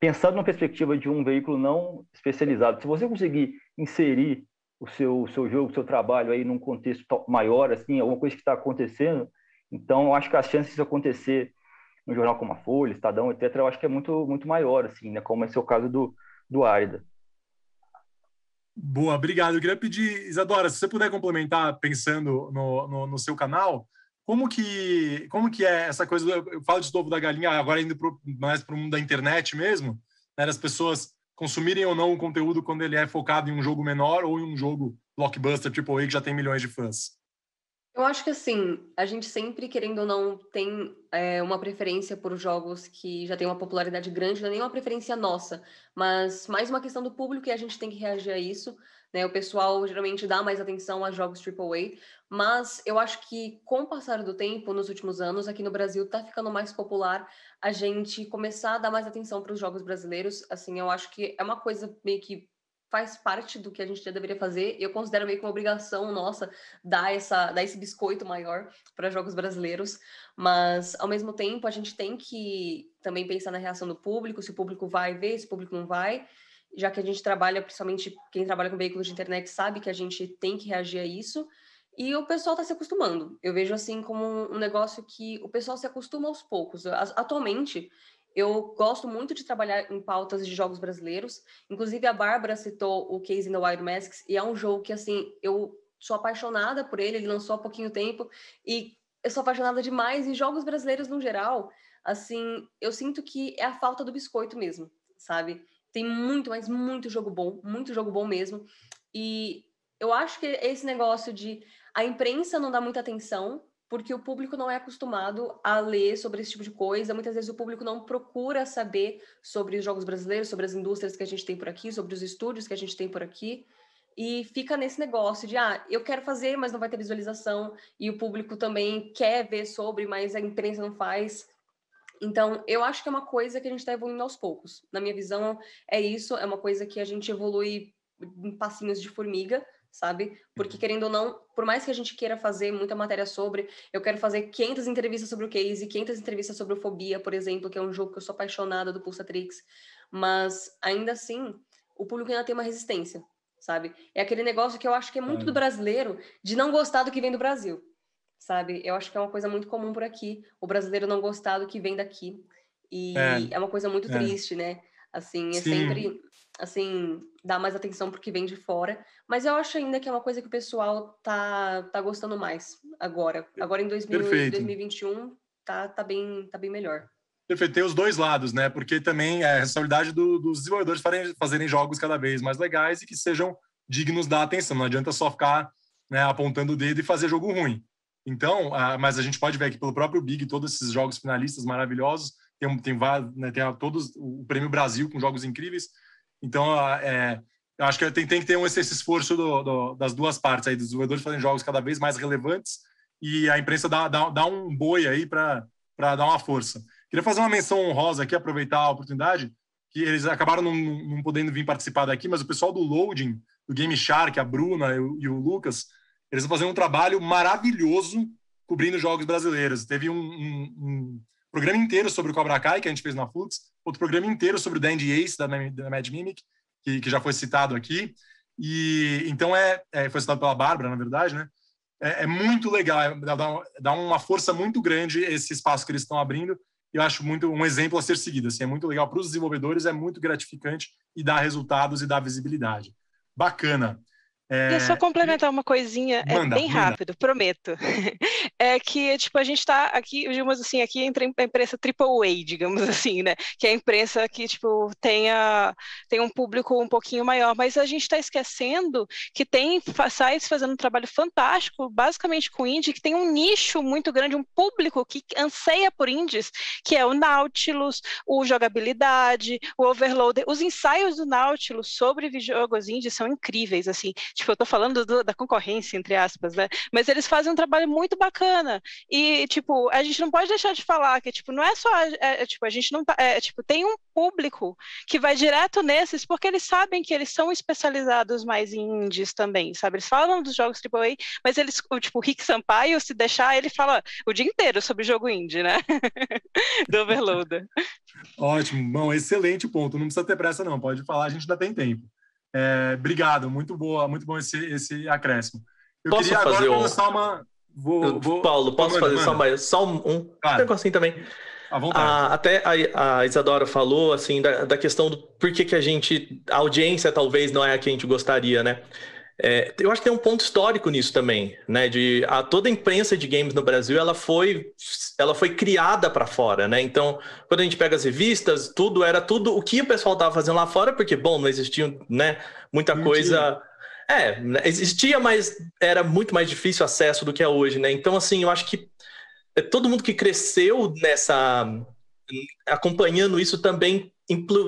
pensando na perspectiva de um veículo não especializado, se você conseguir inserir o seu, o seu jogo, o seu trabalho aí num contexto maior, assim, alguma coisa que está acontecendo. Então, acho que as chances de acontecer no jornal como a Folha, Estadão, etc., eu acho que é muito, muito maior, assim, né? Como esse é o caso do, do Árida. Boa, obrigado. Eu queria pedir, Isadora, se você puder complementar pensando no, no, no seu canal, como que, como que é essa coisa, eu falo de novo da galinha, agora indo pro, mais para o mundo da internet mesmo, né, das pessoas consumirem ou não o conteúdo quando ele é focado em um jogo menor ou em um jogo blockbuster tipo A que já tem milhões de fãs? Eu acho que assim, a gente sempre, querendo ou não, tem é, uma preferência por jogos que já tem uma popularidade grande, não é nenhuma preferência nossa, mas mais uma questão do público e a gente tem que reagir a isso. Né? O pessoal geralmente dá mais atenção a jogos AAA, mas eu acho que com o passar do tempo, nos últimos anos, aqui no Brasil está ficando mais popular a gente começar a dar mais atenção para os jogos brasileiros. Assim, eu acho que é uma coisa meio que faz parte do que a gente já deveria fazer. Eu considero meio que uma obrigação nossa dar, essa, dar esse biscoito maior para jogos brasileiros, mas ao mesmo tempo a gente tem que também pensar na reação do público, se o público vai ver, se o público não vai já que a gente trabalha, principalmente quem trabalha com veículos de internet sabe que a gente tem que reagir a isso. E o pessoal está se acostumando. Eu vejo assim como um negócio que o pessoal se acostuma aos poucos. Atualmente, eu gosto muito de trabalhar em pautas de jogos brasileiros. Inclusive, a Bárbara citou o Case in the Wild Masks, e é um jogo que, assim, eu sou apaixonada por ele. Ele lançou há pouquinho tempo, e eu sou apaixonada demais. E jogos brasileiros, no geral, assim, eu sinto que é a falta do biscoito mesmo, sabe? Tem muito, mas muito jogo bom, muito jogo bom mesmo. E eu acho que esse negócio de a imprensa não dá muita atenção, porque o público não é acostumado a ler sobre esse tipo de coisa. Muitas vezes o público não procura saber sobre os jogos brasileiros, sobre as indústrias que a gente tem por aqui, sobre os estúdios que a gente tem por aqui. E fica nesse negócio de, ah, eu quero fazer, mas não vai ter visualização. E o público também quer ver sobre, mas a imprensa não faz. Então, eu acho que é uma coisa que a gente está evoluindo aos poucos. Na minha visão, é isso, é uma coisa que a gente evolui em passinhos de formiga, sabe? Porque, uhum. querendo ou não, por mais que a gente queira fazer muita matéria sobre, eu quero fazer 500 entrevistas sobre o case, 500 entrevistas sobre o Fobia, por exemplo, que é um jogo que eu sou apaixonada do Pulsatrix, mas ainda assim, o público ainda tem uma resistência, sabe? É aquele negócio que eu acho que é muito do brasileiro de não gostar do que vem do Brasil sabe? Eu acho que é uma coisa muito comum por aqui, o brasileiro não gostar do que vem daqui. E é, é uma coisa muito é. triste, né? Assim, é Sim. sempre assim, dar mais atenção porque vem de fora, mas eu acho ainda que é uma coisa que o pessoal tá tá gostando mais agora. Agora em 2000, 2021 tá tá bem tá bem melhor. Perfeito, tem os dois lados, né? Porque também é a responsabilidade do, dos desenvolvedores fazerem, fazerem jogos cada vez mais legais e que sejam dignos da atenção. Não adianta só ficar né, apontando o dedo e fazer jogo ruim. Então, mas a gente pode ver aqui pelo próprio Big todos esses jogos finalistas maravilhosos. Tem, tem, né, tem todos o Prêmio Brasil com jogos incríveis. Então, é, acho que tem, tem que ter um, esse, esse esforço do, do, das duas partes aí, dos jogadores fazendo jogos cada vez mais relevantes e a imprensa dá, dá, dá um boi aí para dar uma força. Queria fazer uma menção honrosa aqui, aproveitar a oportunidade, que eles acabaram não, não podendo vir participar daqui, mas o pessoal do Loading, do Game Shark, a Bruna e o, e o Lucas, eles estão fazendo um trabalho maravilhoso cobrindo jogos brasileiros. Teve um, um, um, programa inteiro sobre o Cobra Kai, que a gente fez na Flux, outro programa inteiro sobre o Dandy Ace, da, da Mad Mimic, que, que já foi citado aqui. E então é, é foi citado pela Bárbara, na verdade, né? É, é muito legal, é, dá, dá, uma força muito grande esse espaço que eles estão abrindo. Eu acho muito um exemplo a ser seguido. Assim, é muito legal para os desenvolvedores, é muito gratificante e dá resultados e dá visibilidade. Bacana. É... só complementar uma coisinha, é manda, é bem manda. rápido, prometo. [laughs] é que, tipo, a gente está aqui, digamos assim, aqui entre a imprensa AAA, digamos [laughs] assim, né? Que é a imprensa que, tipo, tem, tem um público um pouquinho maior, mas a gente está esquecendo que tem sites fazendo um trabalho fantástico, basicamente com indie, que tem um nicho muito grande, um público que anseia por indies, que é o Nautilus, o Jogabilidade, o Overloader. Os ensaios do Nautilus sobre jogos indies são incríveis, assim Tipo, eu estou falando do, da concorrência, entre aspas, né? Mas eles fazem um trabalho muito bacana. E, tipo, a gente não pode deixar de falar que, tipo, não é só. É, é, tipo, a gente não tá. É, é, tipo, tem um público que vai direto nesses, porque eles sabem que eles são especializados mais em indies também, sabe? Eles falam dos jogos AAA, mas eles, tipo, o Rick Sampaio, se deixar, ele fala o dia inteiro sobre jogo indie, né? [laughs] Do Overloader. Ótimo, bom, excelente ponto. Não precisa ter pressa, não. Pode falar, a gente ainda tem tempo. É, obrigado, muito boa, muito bom esse, esse acréscimo. Eu posso queria fazer agora um... lançar uma. Vou, eu, vou... Paulo, posso mano, fazer mano. só, uma, um, claro. um negocinho também. À A, ah, até a, a, Isadora falou assim da, da questão do por que, que a gente. A audiência talvez não é a que a gente gostaria, né? É, eu acho que tem um ponto histórico nisso também, né? De a, toda a imprensa de games no Brasil, ela foi, ela foi criada para fora, né? Então, quando a gente pega as revistas, tudo era tudo o que o pessoal tava fazendo lá fora, porque bom, não existia, né? Muita Mentira. coisa. É, né, existia, mas era muito mais difícil acesso do que é hoje, né? Então, assim, eu acho que é, todo mundo que cresceu nessa acompanhando isso também implu,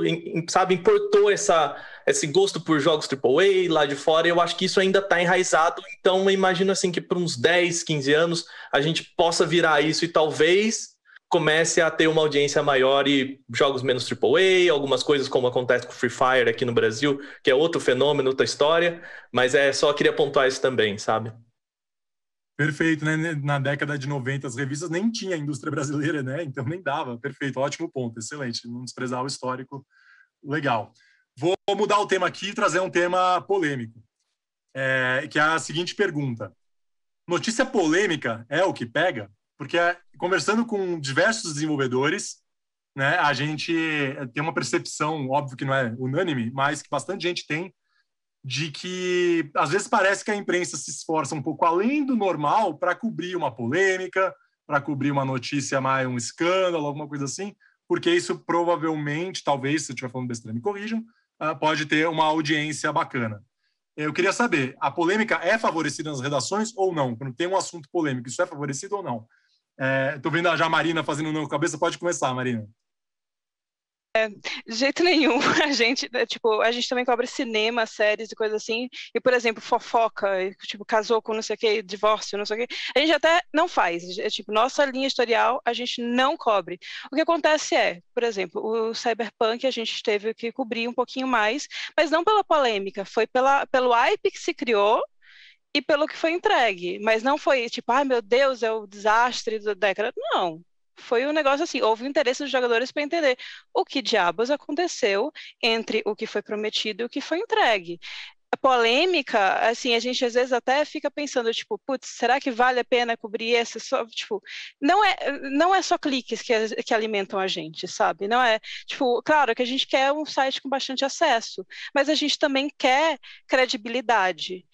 sabe, importou essa, esse gosto por jogos AAA lá de fora, e eu acho que isso ainda está enraizado. Então, eu imagino assim que por uns 10, 15 anos a gente possa virar isso e talvez comece a ter uma audiência maior e jogos menos AAA, algumas coisas como acontece com Free Fire aqui no Brasil, que é outro fenômeno, outra história, mas é só queria pontuar isso também, sabe? Perfeito, né? Na década de 90 as revistas nem tinha a indústria brasileira, né? Então nem dava. Perfeito, ótimo ponto, excelente. Não desprezar o histórico, legal. Vou mudar o tema aqui e trazer um tema polêmico, é, que é a seguinte pergunta: notícia polêmica é o que pega? Porque é, conversando com diversos desenvolvedores, né, a gente é, tem uma percepção, óbvio que não é unânime, mas que bastante gente tem de que às vezes parece que a imprensa se esforça um pouco além do normal para cobrir uma polêmica, para cobrir uma notícia mais, um escândalo, alguma coisa assim, porque isso provavelmente, talvez, se eu estiver falando besteira, me corrijam, ah, pode ter uma audiência bacana. Eu queria saber, a polêmica é favorecida nas redações ou não? Quando tem um assunto polêmico, isso é favorecido ou não? Estou é, vendo a Marina fazendo não com a cabeça, pode começar, Marina. É, de jeito nenhum. [laughs] A gente, né, tipo, a gente também cobra cinema, séries e coisas assim. E, por exemplo, fofoca, tipo, casou com não sei o quê, divórcio, não sei o quê. A gente até não faz. É, tipo, nossa linha editorial a gente não cobre. O que acontece é, por exemplo, o Cyberpunk a gente teve que cobrir um pouquinho mais, mas não pela polêmica, foi pela, pelo hype que se criou e pelo que foi entregue. Mas não foi tipo, ai ah, meu Deus, é o desastre da década. Não foi um negócio assim, houve um interesse dos jogadores para entender o que diabos aconteceu entre o que foi prometido e o que foi entregue. A polêmica, assim, a gente às vezes até fica pensando, tipo, putz, será que vale a pena cobrir esse só, tipo, não é, não é só cliques que, que alimentam a gente, sabe? Não é, tipo, claro que a gente quer um site com bastante acesso, mas a gente também quer credibilidade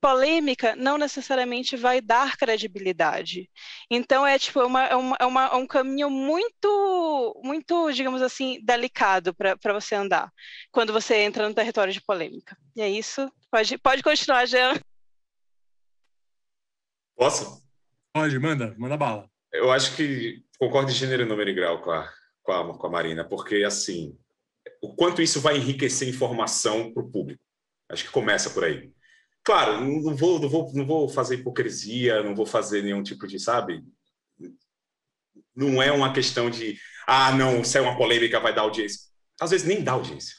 polêmica não necessariamente vai dar credibilidade. Então é tipo é uma, é uma, é uma, um caminho muito, muito, digamos assim, delicado para você andar quando você entra no território de polêmica. E é isso. Pode, pode continuar, Jean. Posso? Pode, manda, manda bala. Eu acho que concordo em gênero, número e grau com a, com a, com a Marina, porque assim, o quanto isso vai enriquecer informação para o público. Acho que começa por aí Claro, não vou, não vou, não vou fazer hipocrisia, não vou fazer nenhum tipo de, sabe? Não é uma questão de, ah, não, se é uma polêmica vai dar audiência. Às vezes nem dá audiência.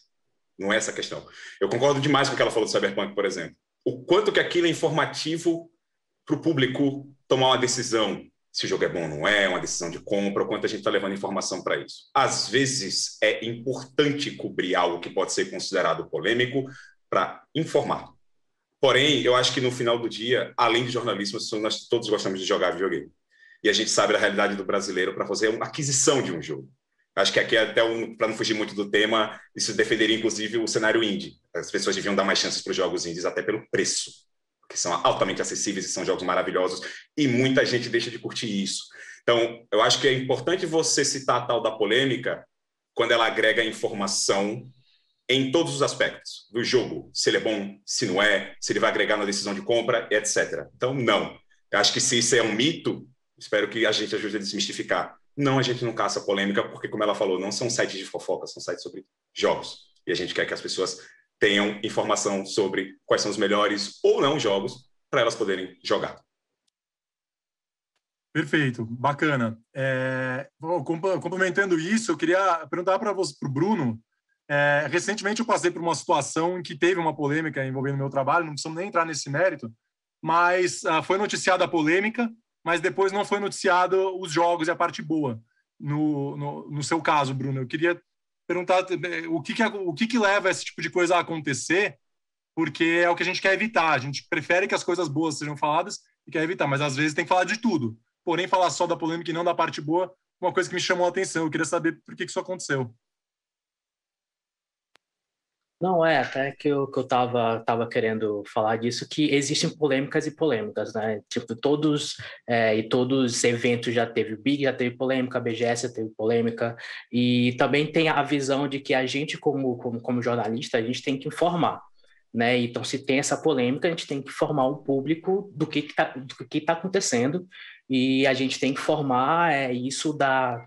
Não é essa a questão. Eu concordo demais com o que ela falou do Cyberpunk, por exemplo. O quanto que aquilo é informativo para o público tomar uma decisão se o jogo é bom ou não é, uma decisão de compra, o quanto a gente está levando informação para isso. Às vezes é importante cobrir algo que pode ser considerado polêmico para informar. Porém, eu acho que no final do dia, além de jornalismo, nós todos gostamos de jogar videogame. E a gente sabe da realidade do brasileiro para fazer uma aquisição de um jogo. Acho que aqui, é até um, para não fugir muito do tema, isso defenderia inclusive o cenário indie. As pessoas deviam dar mais chances para os jogos indies, até pelo preço, que são altamente acessíveis e são jogos maravilhosos, e muita gente deixa de curtir isso. Então, eu acho que é importante você citar a tal da polêmica quando ela agrega informação em todos os aspectos do jogo, se ele é bom, se não é, se ele vai agregar na decisão de compra, etc. Então, não. Eu acho que se isso é um mito, espero que a gente ajude a desmistificar. Não, a gente não caça polêmica, porque, como ela falou, não são sites de fofoca, são sites sobre jogos. E a gente quer que as pessoas tenham informação sobre quais são os melhores ou não jogos para elas poderem jogar. Perfeito, bacana. É, complementando isso, eu queria perguntar para o Bruno é, recentemente eu passei por uma situação em que teve uma polêmica envolvendo meu trabalho, não precisamos nem entrar nesse mérito, mas uh, foi noticiada a polêmica, mas depois não foi noticiado os jogos e a parte boa. No, no, no seu caso, Bruno, eu queria perguntar é, o que, que, o que, que leva esse tipo de coisa a acontecer, porque é o que a gente quer evitar. A gente prefere que as coisas boas sejam faladas e quer evitar, mas às vezes tem que falar de tudo. Porém, falar só da polêmica e não da parte boa, uma coisa que me chamou a atenção. Eu queria saber por que, que isso aconteceu. Não, é, até que eu, que eu tava, tava querendo falar disso, que existem polêmicas e polêmicas, né? Tipo, todos é, e todos os eventos já teve Big, já teve polêmica, a BGS já teve polêmica, e também tem a visão de que a gente, como, como, como jornalista, a gente tem que informar. Né? Então, se tem essa polêmica, a gente tem que informar o público do que está que tá acontecendo e a gente tem que informar é, isso da,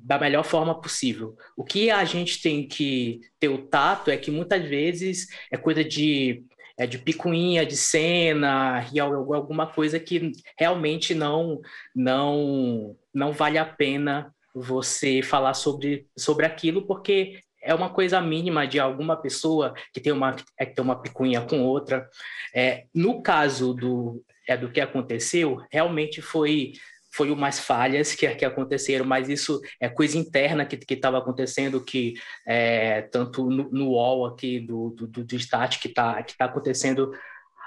da melhor forma possível. O que a gente tem que ter o tato é que muitas vezes é coisa de é de picuinha, de cena, e alguma coisa que realmente não não não vale a pena você falar sobre, sobre aquilo, porque é uma coisa mínima de alguma pessoa que tem uma, é, que tem uma picuinha com outra. É, no caso do, é, do que aconteceu, realmente foi foi o mais falhas que, que aconteceram, mas isso é coisa interna que estava acontecendo, que é, tanto no, no UOL aqui do, do, do, do que está que tá acontecendo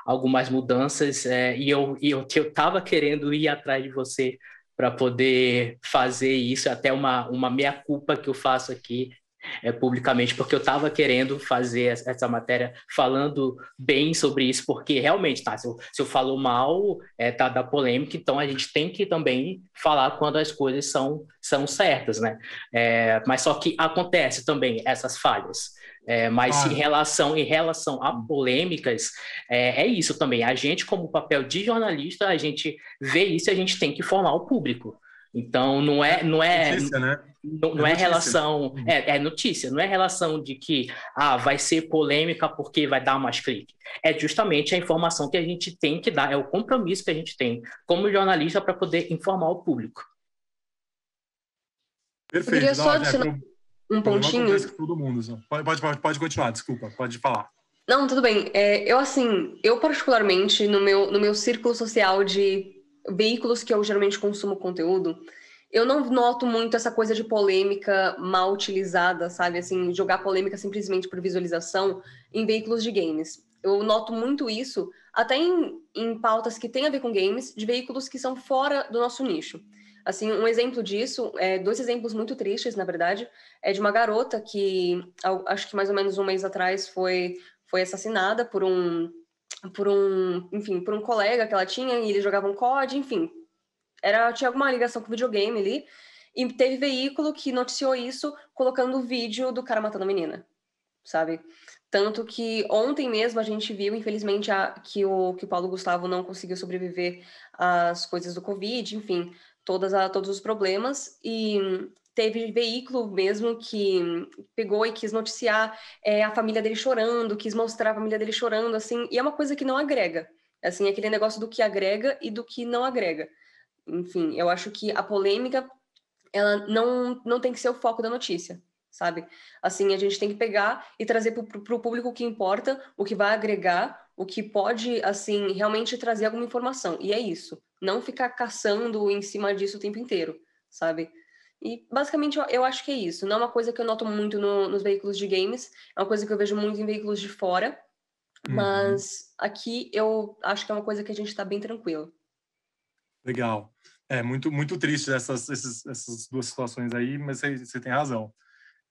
algumas mudanças, é, e eu e eu, eu tava querendo ir atrás de você para poder fazer isso, é até uma, uma meia-culpa que eu faço aqui, é, publicamente, porque eu estava querendo fazer essa matéria falando bem sobre isso, porque realmente, tá, se eu, se eu falo mal, é, tá da polêmica, então a gente tem que também falar quando as coisas são, são certas, né? É, mas só que acontece também essas falhas. É, mas ah. em relação em relação a polêmicas, é, é, isso também. A gente, como papel de jornalista, a gente vê isso e a gente tem que formar o público. Então não é não é notícia, né? não, não é, é relação hum. é, é, notícia, não é relação de que ah vai ser polêmica porque vai dar mais clique. É justamente a informação que a gente tem que dar, é o compromisso que a gente tem como jornalista para poder informar o público. Perfeito. Eu queria só adicionar um pontinho. Todo mundo, pode, pode, pode continuar, desculpa, pode falar. Não, tudo bem. É, eu, assim, eu particularmente, no meu, no meu círculo social de veículos que eu geralmente consumo conteúdo, eu não noto muito essa coisa de polêmica mal utilizada, sabe? Assim, jogar polêmica simplesmente por visualização em veículos de games. Eu noto muito isso, até em, em pautas que têm a ver com games, de veículos que são fora do nosso nicho. Assim, um exemplo disso, é, dois exemplos muito tristes, na verdade, é de uma garota que, acho que mais ou menos um mês atrás, foi, foi assassinada por um por um, enfim, por um colega que ela tinha e eles jogavam COD, enfim. Era, tinha alguma ligação com videogame ali. E teve veículo que noticiou isso colocando o vídeo do cara matando a menina, sabe? Tanto que ontem mesmo a gente viu, infelizmente, a, que, o, que o Paulo Gustavo não conseguiu sobreviver às coisas do Covid, enfim, todas a, todos os problemas. E teve veículo mesmo que pegou e quis noticiar é, a família dele chorando, quis mostrar a família dele chorando, assim, e é uma coisa que não agrega. Assim, aquele negócio do que agrega e do que não agrega. Enfim, eu acho que a polêmica, ela não, não tem que ser o foco da notícia, sabe? Assim, a gente tem que pegar e trazer para o público o que importa, o que vai agregar, o que pode, assim, realmente trazer alguma informação. E é isso. Não ficar caçando em cima disso o tempo inteiro, sabe? E basicamente eu, acho que é isso. Não é uma coisa que eu noto muito no, nos veículos de games, é uma coisa que eu vejo muito em veículos de fora. Uhum. Mas aqui eu acho que é uma coisa que a gente está bem tranquilo. Legal. É muito, muito triste essas, essas, essas duas situações aí, mas você, tem razão.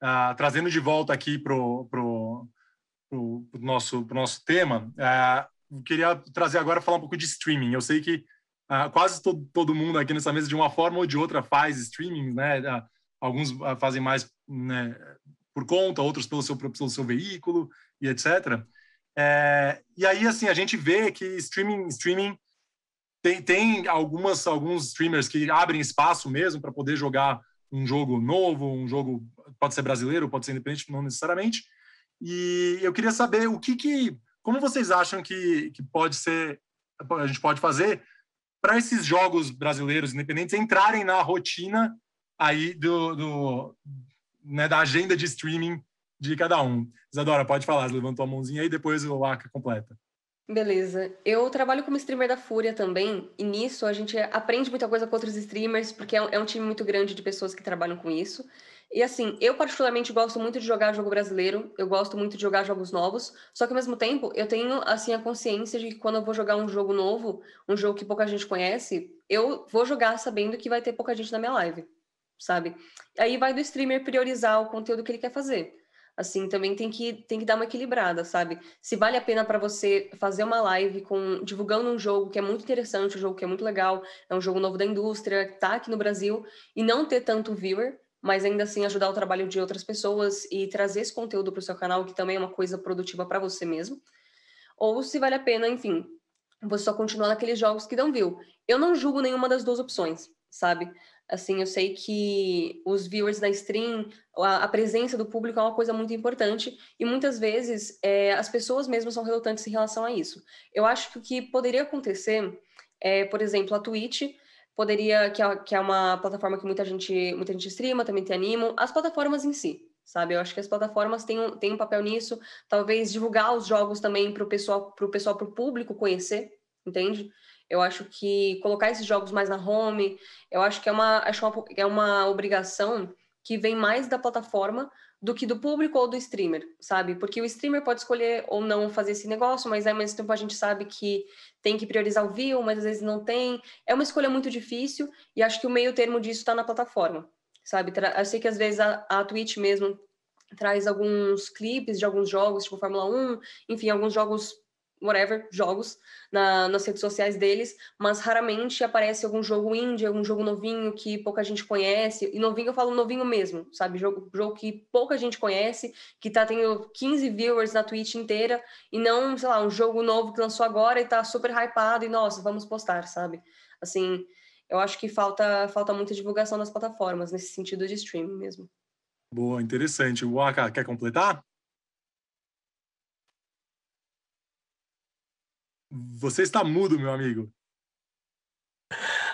Ah, trazendo de volta aqui para o pro, pro, pro nosso, pro nosso tema, ah, eu queria trazer agora falar um pouco de streaming. Eu sei que ah, quase todo, todo mundo aqui nessa mesa, de uma forma ou de outra, faz streaming, né? Ah, alguns ah, fazem mais né, por conta, outros pelo seu, pelo seu veículo e etc. É, e aí, assim, a gente vê que streaming, streaming tem, tem algumas, alguns streamers que abrem espaço mesmo para poder jogar um jogo novo, um jogo pode ser brasileiro, pode ser independente, não necessariamente. E eu queria saber o que, que como vocês acham que, que pode ser, a gente pode fazer para esses jogos brasileiros independentes entrarem na rotina aí do, do né, da agenda de streaming de cada um. Isadora, pode falar, você levantou a mãozinha aí, depois o Aka completa. Beleza. Eu trabalho como streamer da Fúria também, e nisso a gente aprende muita coisa com outros streamers, porque é um, é um time muito grande de pessoas que trabalham com isso. E assim, eu particularmente gosto muito de jogar jogo brasileiro, eu gosto muito de jogar jogos novos, só que ao mesmo tempo eu tenho assim a consciência de que quando eu vou jogar um jogo novo, um jogo que pouca gente conhece, eu vou jogar sabendo que vai ter pouca gente na minha live, sabe? Aí vai do streamer priorizar o conteúdo que ele quer fazer. Assim, também tem que, tem que dar uma equilibrada, sabe? Se vale a pena para você fazer uma live com divulgando um jogo que é muito interessante, um jogo que é muito legal, é um jogo novo da indústria, tá aqui no Brasil, e não ter tanto viewer, mas ainda assim ajudar o trabalho de outras pessoas e trazer esse conteúdo para o seu canal, que também é uma coisa produtiva para você mesmo. Ou se vale a pena, enfim, você só continuar naqueles jogos que dão view. Eu não julgo nenhuma das duas opções, sabe? Assim, eu sei que os viewers da stream, a, a presença do público é uma coisa muito importante e muitas vezes é, as pessoas mesmo são relutantes em relação a isso. Eu acho que o que poderia acontecer é, por exemplo, a Twitch poderia, que é, que é uma plataforma que muita gente, muita gente streama, também tem Animo, as plataformas em si, sabe? Eu acho que as plataformas têm um, têm um papel nisso, talvez divulgar os jogos também para o pessoal, para o pessoal, o público conhecer, entende? Eu acho que colocar esses jogos mais na home, eu acho que é uma, acho uma, é uma obrigação que vem mais da plataforma do que do público ou do streamer, sabe? Porque o streamer pode escolher ou não fazer esse negócio, mas ao mesmo tempo a gente sabe que tem que priorizar o view, mas às vezes não tem. É uma escolha muito difícil e acho que o meio termo disso está na plataforma, sabe? Eu sei que às vezes a, a Twitch mesmo traz alguns clipes de alguns jogos, tipo Fórmula 1, enfim, alguns jogos whatever, jogos na, nas redes sociais deles, mas raramente aparece algum jogo indie, algum jogo novinho que pouca gente conhece. E novinho eu falo novinho mesmo, sabe? Jogo, jogo que pouca gente conhece, que tá tendo 15 viewers na Twitch inteira, e não, sei lá, um jogo novo que lançou agora e tá super hypado, e nossa, vamos postar, sabe? Assim, eu acho que falta, falta muita divulgação nas plataformas, nesse sentido de streaming mesmo. Boa, interessante. O Aka quer completar? Você está mudo, meu amigo.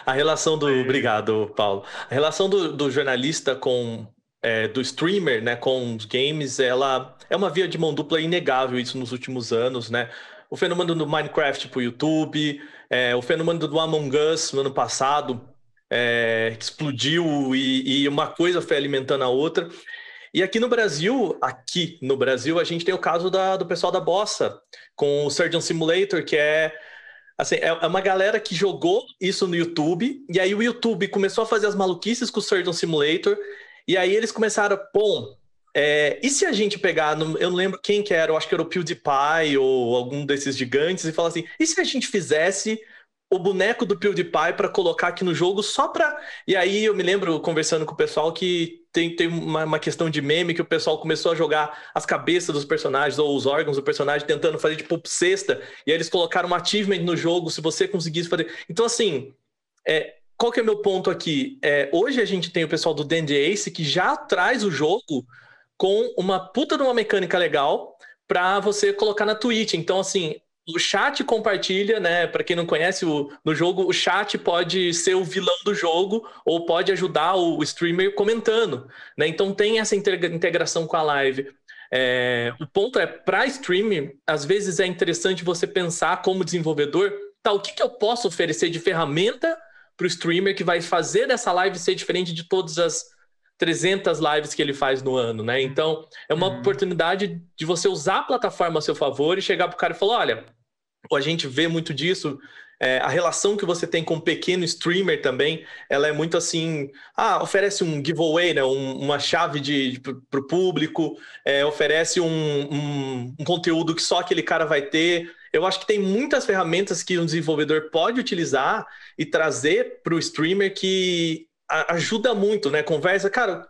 A relação do. Obrigado, Paulo. A relação do, do jornalista com. É, do streamer, né, com os games, ela é uma via de mão dupla inegável, isso nos últimos anos, né? O fenômeno do Minecraft para o YouTube, é, o fenômeno do Among Us no ano passado, é, explodiu e, e, uma coisa foi alimentando a outra. E aqui no Brasil, aqui no Brasil, a gente tem o caso da, do pessoal da Bossa, com o Surgeon Simulator, que é assim, é, é uma galera que jogou isso no YouTube, e aí o YouTube começou a fazer as maluquices com o Surgeon Simulator, e aí eles começaram, bom, é, e se a gente pegar, eu não lembro quem que era, eu acho que era o PewDiePie ou algum desses gigantes, e falar assim, e se a gente fizesse o boneco do PewDiePie para colocar aqui no jogo só para... E aí eu me lembro conversando com o pessoal que tem, tem uma, uma, questão de meme que o pessoal começou a jogar as cabeças dos personagens ou os órgãos do personagem tentando fazer tipo cesta, e aí eles colocaram um achievement no jogo se você conseguisse fazer. Então, assim, é, qual que é o meu ponto aqui? É, hoje a gente tem o pessoal do Dandy Ace que já traz o jogo com uma puta de uma mecânica legal para você colocar na Twitch. Então, assim, o chat compartilha, né? Para quem não conhece o, no jogo, o chat pode ser o vilão do jogo ou pode ajudar o streamer comentando, né? Então tem essa integração com a live. É, o ponto é para streaming, às vezes é interessante você pensar como desenvolvedor, tá? O que, que eu posso oferecer de ferramenta para o streamer que vai fazer dessa live ser diferente de todas as 300 lives que ele faz no ano, né? Então, é uma uhum. oportunidade de você usar a plataforma a seu favor e chegar pro cara e falar, olha, a gente vê muito disso, é, a relação que você tem com um pequeno streamer também, ela é muito assim, ah, oferece um giveaway, né, um, uma chave de, de para o público, é, oferece um, um, um, conteúdo que só aquele cara vai ter. Eu acho que tem muitas ferramentas que um desenvolvedor pode utilizar e trazer para o streamer que ajuda muito, né? Conversa, cara,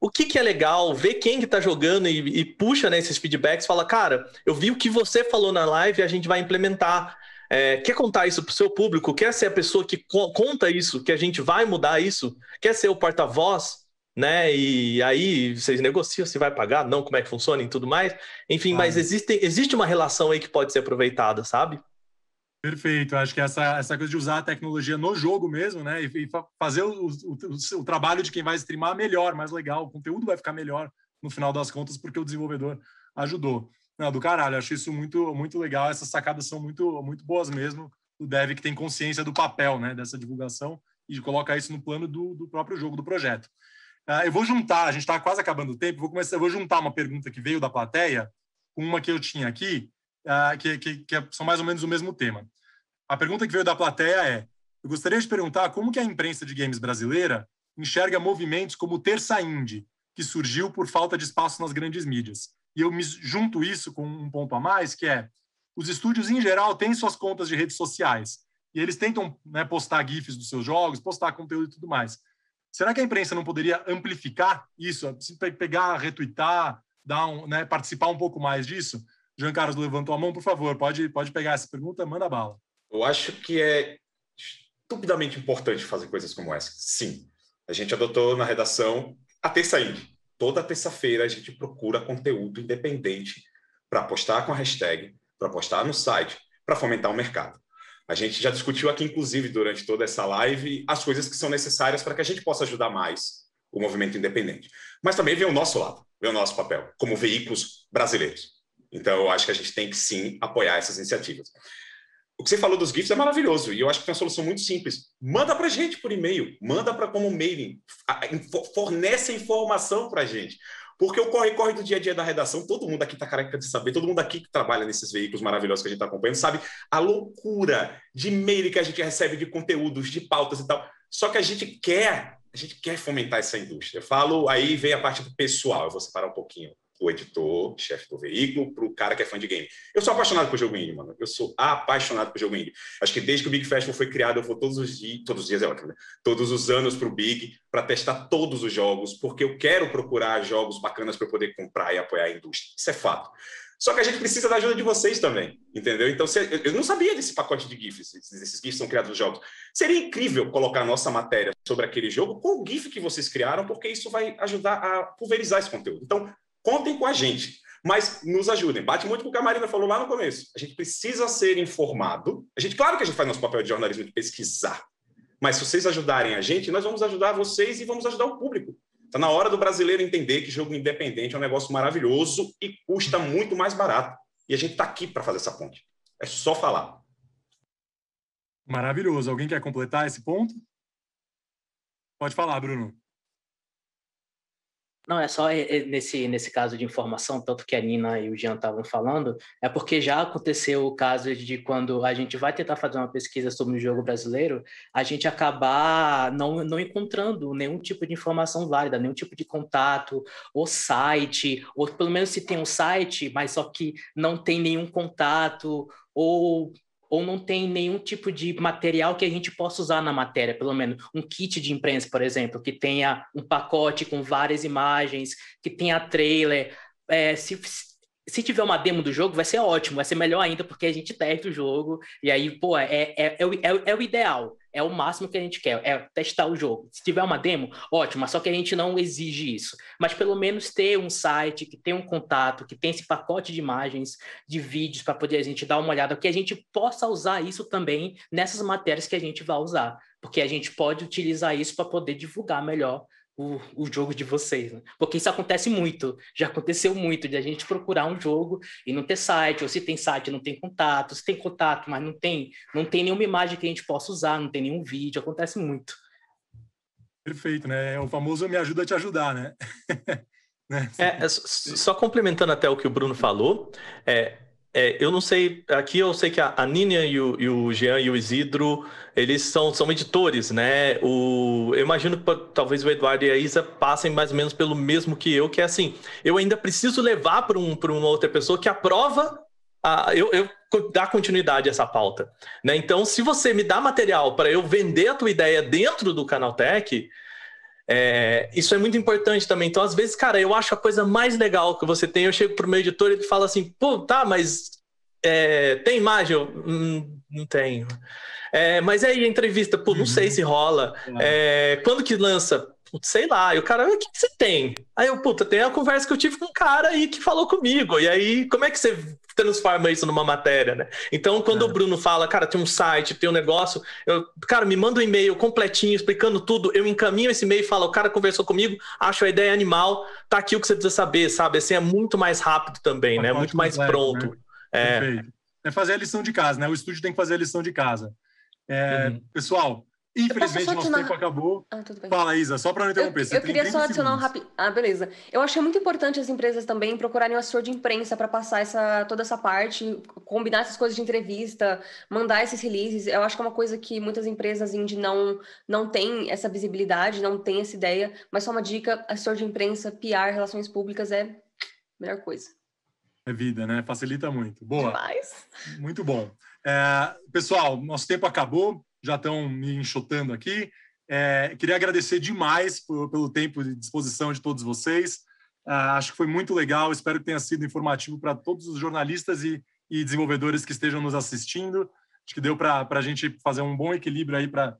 o que, que é legal, ver quem que tá jogando e, e puxa né, esses feedbacks, fala, cara, eu vi o que você falou na live e a gente vai implementar. É, quer contar isso pro seu público? Quer ser a pessoa que co conta isso? Que a gente vai mudar isso? Quer ser o porta-voz? Né? E aí vocês negociam se vai pagar, não, como é que funciona e tudo mais. Enfim, ah. mas existe, existe uma relação aí que pode ser aproveitada, sabe? Perfeito, acho que essa, essa coisa de usar a tecnologia no jogo mesmo, né? E, e fazer o, o, o, o, trabalho de quem vai streamar melhor, mais legal, o conteúdo vai ficar melhor no final das contas, porque o desenvolvedor ajudou. Não, do caralho, acho isso muito, muito legal. Essas sacadas são muito, muito boas mesmo. O dev que tem consciência do papel, né? Dessa divulgação e coloca isso no plano do, do próprio jogo, do projeto. Uh, eu vou juntar, a gente está quase acabando o tempo, vou começar, eu vou juntar uma pergunta que veio da plateia com uma que eu tinha aqui, uh, que, que, que, é, são mais ou menos o mesmo tema. A pergunta que veio da plateia é: eu gostaria de perguntar como que a imprensa de games brasileira enxerga movimentos como o Terça Indie, que surgiu por falta de espaço nas grandes mídias. E eu me junto isso com um ponto a mais, que é os estúdios em geral têm suas contas de redes sociais e eles tentam né, postar gifs dos seus jogos, postar conteúdo e tudo mais. Será que a imprensa não poderia amplificar isso, assim, pegar, retweetar, dar um, né, participar um pouco mais disso? Jean Carlos levantou a mão, por favor, pode, pode pegar essa pergunta, manda bala. Eu acho que é estupidamente importante fazer coisas como essa. Sim, a gente adotou na redação a terça indie. Toda terça-feira a gente procura conteúdo independente para postar com a hashtag, para postar no site, para fomentar o mercado. A gente já discutiu aqui, inclusive, durante toda essa live, as coisas que são necessárias para que a gente possa ajudar mais o movimento independente. Mas também vem o nosso lado, vem o nosso papel, como veículos brasileiros. Então, eu acho que a gente tem que sim apoiar essas iniciativas. O que você falou dos GIFs é maravilhoso e eu acho que tem uma solução muito simples. Manda para a gente por e-mail, manda para como mailing, fornece informação para a gente. Porque o corre-corre do dia a dia da redação, todo mundo aqui está careca de saber, todo mundo aqui que trabalha nesses veículos maravilhosos que a gente está acompanhando, sabe a loucura de e-mail que a gente recebe de conteúdos, de pautas e tal. Só que a gente quer, a gente quer fomentar essa indústria. Eu falo, aí vem a parte do pessoal, eu vou separar um pouquinho o editor, chefe do veículo, para o cara que é fã de game. Eu sou apaixonado por jogo indie, mano. Eu sou apaixonado por jogo indie. Acho que desde que o Big Festival foi criado, eu vou todos os dias, todos os dias é ótimo, né? Todos os anos para o Big, para testar todos os jogos, porque eu quero procurar jogos bacanas para poder comprar e apoiar a indústria. Isso é fato. Só que a gente precisa da ajuda de vocês também, entendeu? Então, se, eu não sabia desse pacote de GIFs, esses GIFs são criados nos jogos. Seria incrível colocar a nossa matéria sobre aquele jogo com o GIF que vocês criaram, porque isso vai ajudar a pulverizar esse conteúdo. Então, Contem com a gente, mas nos ajudem. Bate muito com o que a Marina falou lá no começo. A gente precisa ser informado. A gente, claro que a gente faz nosso papel de jornalismo de pesquisar, mas se vocês ajudarem a gente, nós vamos ajudar vocês e vamos ajudar o público. Está na hora do brasileiro entender que jogo independente é um negócio maravilhoso e custa muito mais barato. E a gente está aqui para fazer essa ponte. É só falar. Maravilhoso. Alguém quer completar esse ponto? Pode falar, Bruno. Não, é só é, é, nesse, nesse caso de informação, tanto que a Nina e o Jean estavam falando, é porque já aconteceu o caso de quando a gente vai tentar fazer uma pesquisa sobre o jogo brasileiro, a gente acabar não, não encontrando nenhum tipo de informação válida, nenhum tipo de contato, ou site, ou pelo menos se tem um site, mas só que não tem nenhum contato, ou ou não tem nenhum tipo de material que a gente possa usar na matéria, pelo menos um kit de imprensa, por exemplo, que tenha um pacote com várias imagens, que tenha trailer. É, se, se tiver uma demo do jogo, vai ser ótimo, vai ser melhor ainda, porque a gente testa o jogo, e aí, pô, é, é, é, é, é o ideal é o máximo que a gente quer, é testar o jogo. Se tiver uma demo, ótimo, só que a gente não exige isso. Mas pelo menos ter um site que tem um contato, que tem esse pacote de imagens, de vídeos para poder a gente dar uma olhada, que a gente possa usar isso também nessas matérias que a gente vai usar, porque a gente pode utilizar isso para poder divulgar melhor o, o jogo de vocês, né? Porque isso acontece muito, já aconteceu muito de a gente procurar um jogo e não ter site, ou se tem site não tem contato, se tem contato, mas não tem, não tem nenhuma imagem que a gente possa usar, não tem nenhum vídeo, acontece muito. Perfeito, né? É o famoso me ajuda a te ajudar, né? [laughs] né? É, é só complementando até o que o Bruno falou, é, é, eu não sei, aqui eu sei que a, a Nina e o, e o Jean e o Isidro, eles são, são editores, né? O, eu imagino que talvez o Eduardo e a Isa passem mais ou menos pelo mesmo que eu, que é assim, eu ainda preciso levar para um, uma outra pessoa que aprova a, eu, eu dar continuidade a essa pauta. Né? Então, se você me dá material para eu vender a tua ideia dentro do Canaltech, é, isso é muito importante também. Então, às vezes, cara, eu acho a coisa mais legal que você tem. Eu chego pro meu editor e ele fala assim: pô, tá, mas é, tem imagem? Eu, hum, não tenho. É, mas aí a entrevista, pô, não uhum. sei se rola. É, quando que lança? sei lá. E o cara, ah, o que, que você tem? Aí eu, puta, tem a conversa que eu tive com um cara aí que falou comigo. E aí, como é que você transforma isso numa matéria, né? Então, quando é. o Bruno fala, cara, tem um site, tem um negócio, eu, cara, me manda um e-mail completinho, explicando tudo, eu encaminho esse e-mail e falo, o cara conversou comigo, acho a ideia animal, tá aqui o que você precisa saber, sabe? Assim, é muito mais rápido também, né? Muito mais completo, pronto. Né? É. Né? É. é fazer a lição de casa, né? O estúdio tem que fazer a lição de casa. É, uhum. Pessoal, Infelizmente, nosso tempo acabou. Ah, Fala, Isa, só para não interromper. Eu, eu queria só adicionar um rápido. Ah, beleza. Eu achei muito importante as empresas também procurarem um assessor de imprensa para passar essa, toda essa parte, combinar essas coisas de entrevista, mandar esses releases. Eu acho que é uma coisa que muitas empresas indie não, não têm essa visibilidade, não tem essa ideia. Mas só uma dica: assessor de imprensa, PR, relações públicas é a melhor coisa. É vida, né? Facilita muito. Boa. Demais. Muito bom. É, pessoal, nosso tempo acabou já estão me enxotando aqui. É, queria agradecer demais por, pelo tempo de disposição de todos vocês. Uh, acho que foi muito legal, espero que tenha sido informativo para todos os jornalistas e, e, desenvolvedores que estejam nos assistindo. Acho que deu para a gente fazer um bom equilíbrio aí para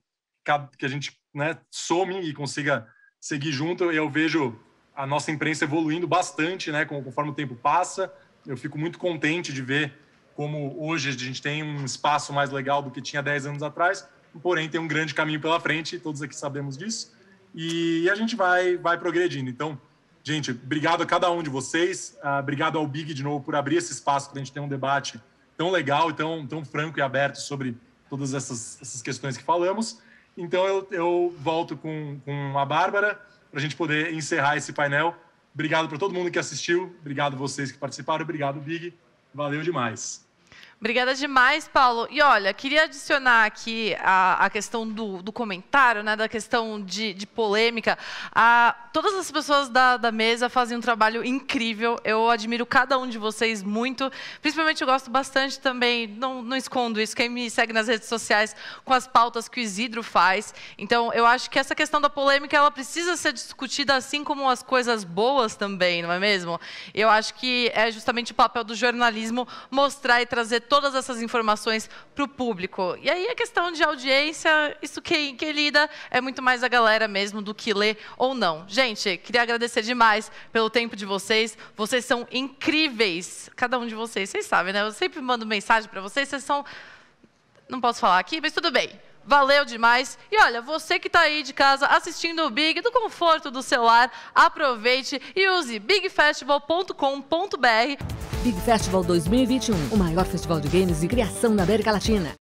que a gente né, some e consiga seguir junto. Eu vejo a nossa imprensa evoluindo bastante né, conforme o tempo passa. Eu fico muito contente de ver como hoje a gente tem um espaço mais legal do que tinha 10 anos atrás, porém tem um grande caminho pela frente, todos aqui sabemos disso, e a gente vai, vai progredindo. Então, gente, obrigado a cada um de vocês, ah, obrigado ao Big de novo por abrir esse espaço para a gente ter um debate tão legal e tão, tão franco e aberto sobre todas essas, essas questões que falamos. Então, eu, eu volto com, com a Bárbara para a gente poder encerrar esse painel. Obrigado para todo mundo que assistiu, obrigado vocês que participaram, obrigado, Big. Valeu demais. Obrigada demais, Paulo. E olha, queria adicionar aqui a, a questão do, do, comentário, né, da questão de, de polêmica. A, todas as pessoas da, da, mesa fazem um trabalho incrível. Eu admiro cada um de vocês muito. Principalmente, eu gosto bastante também, não, não escondo isso, quem me segue nas redes sociais com as pautas que o Isidro faz. Então, eu acho que essa questão da polêmica ela precisa ser discutida assim como as coisas boas também, não é mesmo? Eu acho que é justamente o papel do jornalismo mostrar e trazer todas essas informações para o público. E aí a questão de audiência, isso quem, quem lida é muito mais a galera mesmo do que lê ou não. Gente, queria agradecer demais pelo tempo de vocês. Vocês são incríveis, cada um de vocês. Vocês sabem, né? Eu sempre mando mensagem para vocês. Vocês são. Não posso falar aqui, mas tudo bem valeu demais. E olha, você que está aí de casa assistindo o Big, do conforto do celular, aproveite e use bigfestival.com.br. Big Festival 2021, o maior festival de games de criação da América Latina.